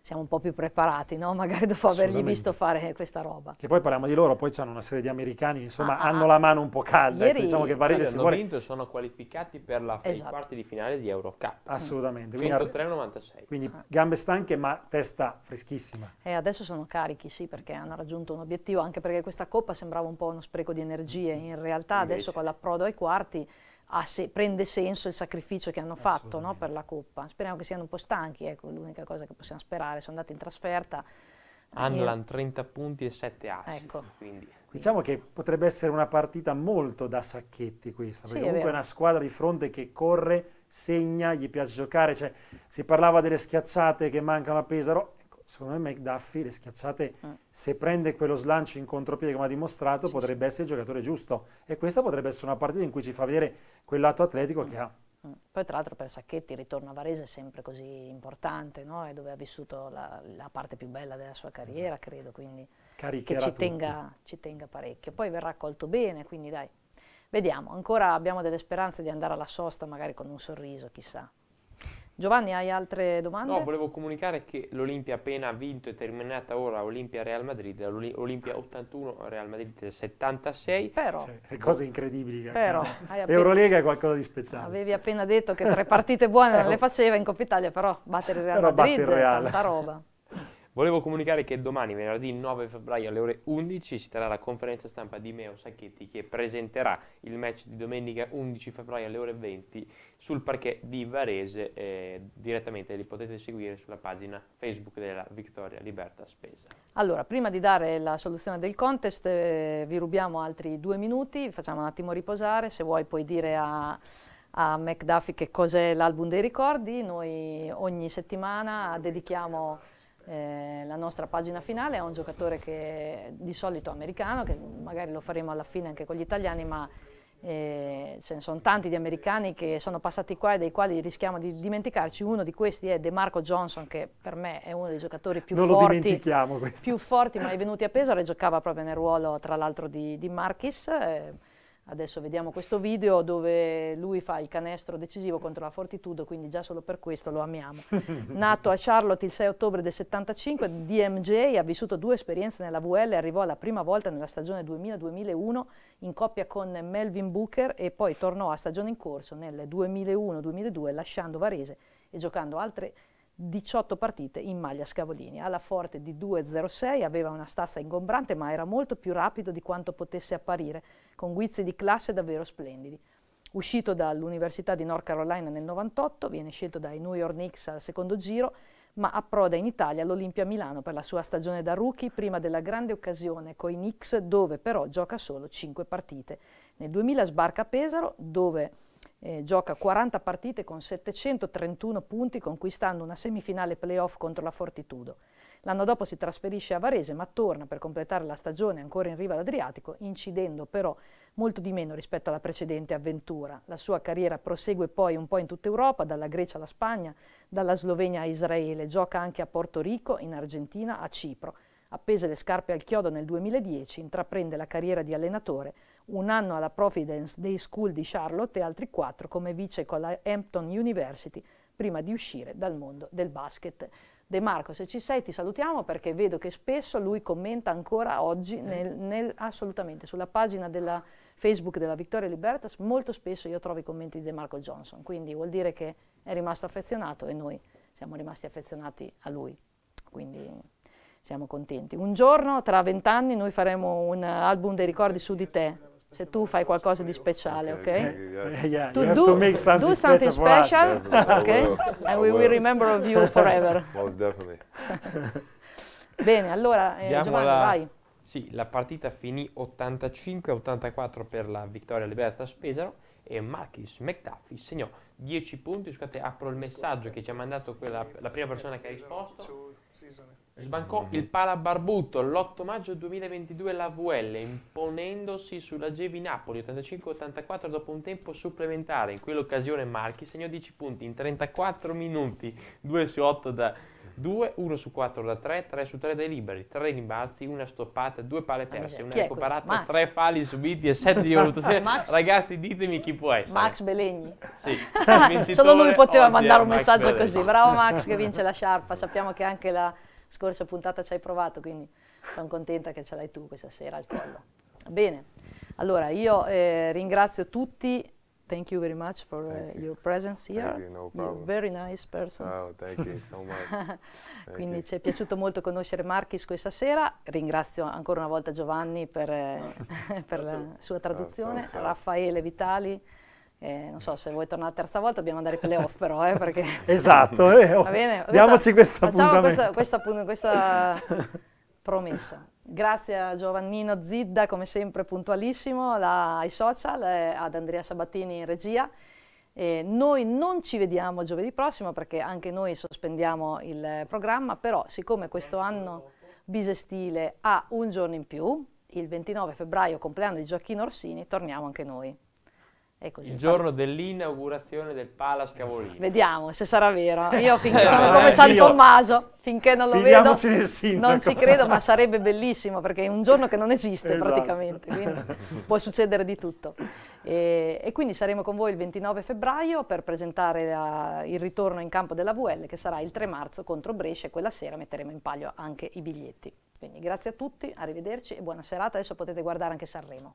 siamo un po' più preparati, no? magari dopo avergli visto fare questa roba. Che poi parliamo di loro, poi c'hanno una serie di americani, insomma ah, ah, hanno ah, la mano un po' calda. Ecco, Ieri, diciamo che Varese cioè, si vuole... vinto e sono qualificati per la esatto. quarti di finale di Eurocup. Assolutamente. 103-96. Quindi ah. gambe stanche ma testa freschissima. E eh, adesso sono carichi, sì, perché hanno raggiunto un obiettivo, anche perché questa coppa sembrava un po' uno spreco di energie, mm. in realtà Invece. adesso con l'approdo ai quarti Ah, se prende senso il sacrificio che hanno fatto no, per la Coppa. Speriamo che siano un po' stanchi, ecco, l'unica cosa che possiamo sperare. Sono andati in trasferta. Anlan 30 punti e 7 assist, ecco. quindi... Diciamo che potrebbe essere una partita molto da sacchetti questa, perché sì, comunque è, è una squadra di fronte che corre, segna, gli piace giocare, cioè, si parlava delle schiacciate che mancano a Pesaro, secondo me McDuffie le schiacciate mm. se prende quello slancio in contropiede come ha dimostrato sì, potrebbe sì. essere il giocatore giusto e questa potrebbe essere una partita in cui ci fa vedere quel lato atletico mm. che ha eh. poi tra l'altro per Sacchetti il ritorno a Varese è sempre così importante no? è dove ha vissuto la, la, parte più bella della sua carriera esatto. credo quindi che ci tenga, ci tenga, parecchio poi verrà accolto bene quindi dai vediamo ancora abbiamo delle speranze di andare alla sosta magari con un sorriso chissà Giovanni, hai altre domande? No, volevo comunicare che l'Olimpia appena ha vinto e terminata ora Olimpia-Real Madrid, Olimpia 81, Real Madrid 76. Però. Cioè, cose incredibili. Cioè. Però. Appena... Eurolega è qualcosa di speciale. Avevi appena detto che tre partite buone non le faceva in Coppa Italia, però battere il Real però Madrid è tanta roba. Volevo comunicare che domani, venerdì 9 febbraio alle ore 11, ci sarà la conferenza stampa di Meo Sacchetti che presenterà il match di domenica 11 febbraio alle ore 20 sul parquet di Varese. Eh, direttamente li potete seguire sulla pagina Facebook della Vittoria Liberta Spesa. Allora, prima di dare la soluzione del contest, eh, vi rubiamo altri due minuti, facciamo un attimo riposare. Se vuoi, puoi dire a a McDuffie che cos'è l'album dei ricordi, noi ogni settimana dedichiamo eh, la nostra pagina finale a un giocatore che è di solito americano, che magari lo faremo alla fine anche con gli italiani, ma eh, ce ne sono tanti di americani che sono passati qua e dei quali rischiamo di dimenticarci. Uno di questi è De Marco Johnson, che per me è uno dei giocatori più, forti, più forti mai venuti a Pesaro e giocava proprio nel ruolo, tra l'altro, di, di Marchis. Eh, Adesso vediamo questo video dove lui fa il canestro decisivo contro la Fortitudo, quindi già solo per questo lo amiamo. Nato a Charlotte il 6 ottobre del 75, DMJ ha vissuto due esperienze nella VL e arrivò la prima volta nella stagione 2000-2001 in coppia con Melvin Booker e poi tornò a stagione in corso nel 2001-2002 lasciando Varese e giocando altre 18 partite in maglia Scavolini. Alla forte di 2.06 aveva una stazza ingombrante ma era molto più rapido di quanto potesse apparire, con guizzi di classe davvero splendidi. Uscito dall'Università di North Carolina nel 98, viene scelto dai New York Knicks al secondo giro, ma approda in Italia all'Olimpia Milano per la sua stagione da rookie prima della grande occasione coi Knicks dove però gioca solo 5 partite. Nel 2000 sbarca a Pesaro dove eh, gioca 40 partite con 731 punti, conquistando una semifinale playoff contro la Fortitudo. L'anno dopo si trasferisce a Varese, ma torna per completare la stagione ancora in riva all'Adriatico, incidendo però molto di meno rispetto alla precedente avventura. La sua carriera prosegue poi un po' in tutta Europa, dalla Grecia alla Spagna, dalla Slovenia a Israele, gioca anche a Porto Rico, in Argentina, a Cipro. Appese le scarpe al chiodo nel 2010, intraprende la carriera di allenatore un anno alla Providence Day School di Charlotte e altri quattro come vice con la Hampton University prima di uscire dal mondo del basket. De Marco, se ci sei ti salutiamo perché vedo che spesso lui commenta ancora oggi, nel, nel, assolutamente, sulla pagina della Facebook della Victoria Libertas, molto spesso io trovo i commenti di De Marco Johnson, quindi vuol dire che è rimasto affezionato e noi siamo rimasti affezionati a lui, quindi siamo contenti. Un giorno, tra vent'anni, noi faremo un album dei ricordi su di te. Cioè tu fai qualcosa di speciale, ok? okay? Eh, do, to something do, something special, And we will remember of you forever. Most definitely. Bene, allora eh, Giovanni, la, vai. Sì, la partita finì 85-84 per la vittoria Libertas Spesaro e Marcus McDuffie segnò 10 punti. Scusate, apro il messaggio che ci ha mandato quella, la prima persona che ha risposto. Sbancò mhm. il Palabarbutto l'8 maggio 2022 la VL, imponendosi sulla Gevi Napoli 85-84 dopo un tempo supplementare. In quell'occasione Marchi segnò 10 punti in 34 minuti, 2 su 8 da 2, 1 su 4 da 3, 3 su 3 dai liberi, 3 rimbalzi, una stoppata, 2 palle ah, perse, cioè, una recuperata, 3 falli subiti e 7 di valutazione. Ragazzi, ditemi chi può essere. Max Belegni. Sì, Solo lui poteva mandare un messaggio Max così. Bravo Max che vince la sciarpa, sappiamo che anche la scorsa puntata ci hai provato, quindi sono contenta che ce l'hai tu questa sera al collo. Bene, allora io eh, ringrazio tutti. Thank you very much for uh, you. your presence here. Thank you, no problem. You're very nice person. Oh, thank you so much. Quindi ci è piaciuto molto conoscere Marchis questa sera. Ringrazio ancora una volta Giovanni per, eh, per la sua traduzione, oh, ciao, ciao. Raffaele Vitali. Eh, non so se vuoi tornare la terza volta, dobbiamo andare ai playoff però, eh, perché... esatto, eh, oh. Va bene? diamoci questa appuntamento. Questa, questa, questa promessa. Grazie a Giovannino Zidda, come sempre puntualissimo, la, ai social, eh, ad Andrea Sabattini in regia. Eh, noi non ci vediamo giovedì prossimo perché anche noi sospendiamo il programma, però siccome questo anno bisestile ha un giorno in più, il 29 febbraio compleanno di Gioacchino Orsini, torniamo anche noi. Così, il giorno dell'inaugurazione del Palace esatto. Cavolino. Vediamo se sarà vero. Io finché eh, sono come San Tommaso, finché non lo vedo, non ci credo, ma sarebbe bellissimo perché è un giorno che non esiste esatto. praticamente, quindi può succedere di tutto. E, e, quindi saremo con voi il 29 febbraio per presentare la, il ritorno in campo della VL che sarà il 3 marzo contro Brescia e quella sera metteremo in palio anche i biglietti. Quindi grazie a tutti, arrivederci e buona serata. Adesso potete guardare anche Sanremo.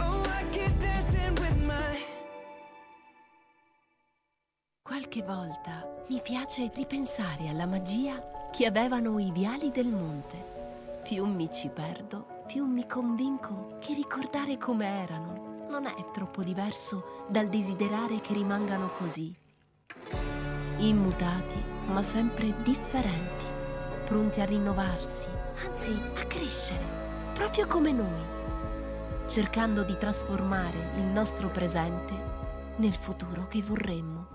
Oh, Qualche volta mi piace ripensare alla magia che avevano i viali del monte. Più mi ci perdo, più mi convinco che ricordare come erano non è troppo diverso dal desiderare che rimangano così. Immutati, ma sempre differenti, pronti a rinnovarsi, anzi a crescere, proprio come noi cercando di trasformare il nostro presente nel futuro che vorremmo.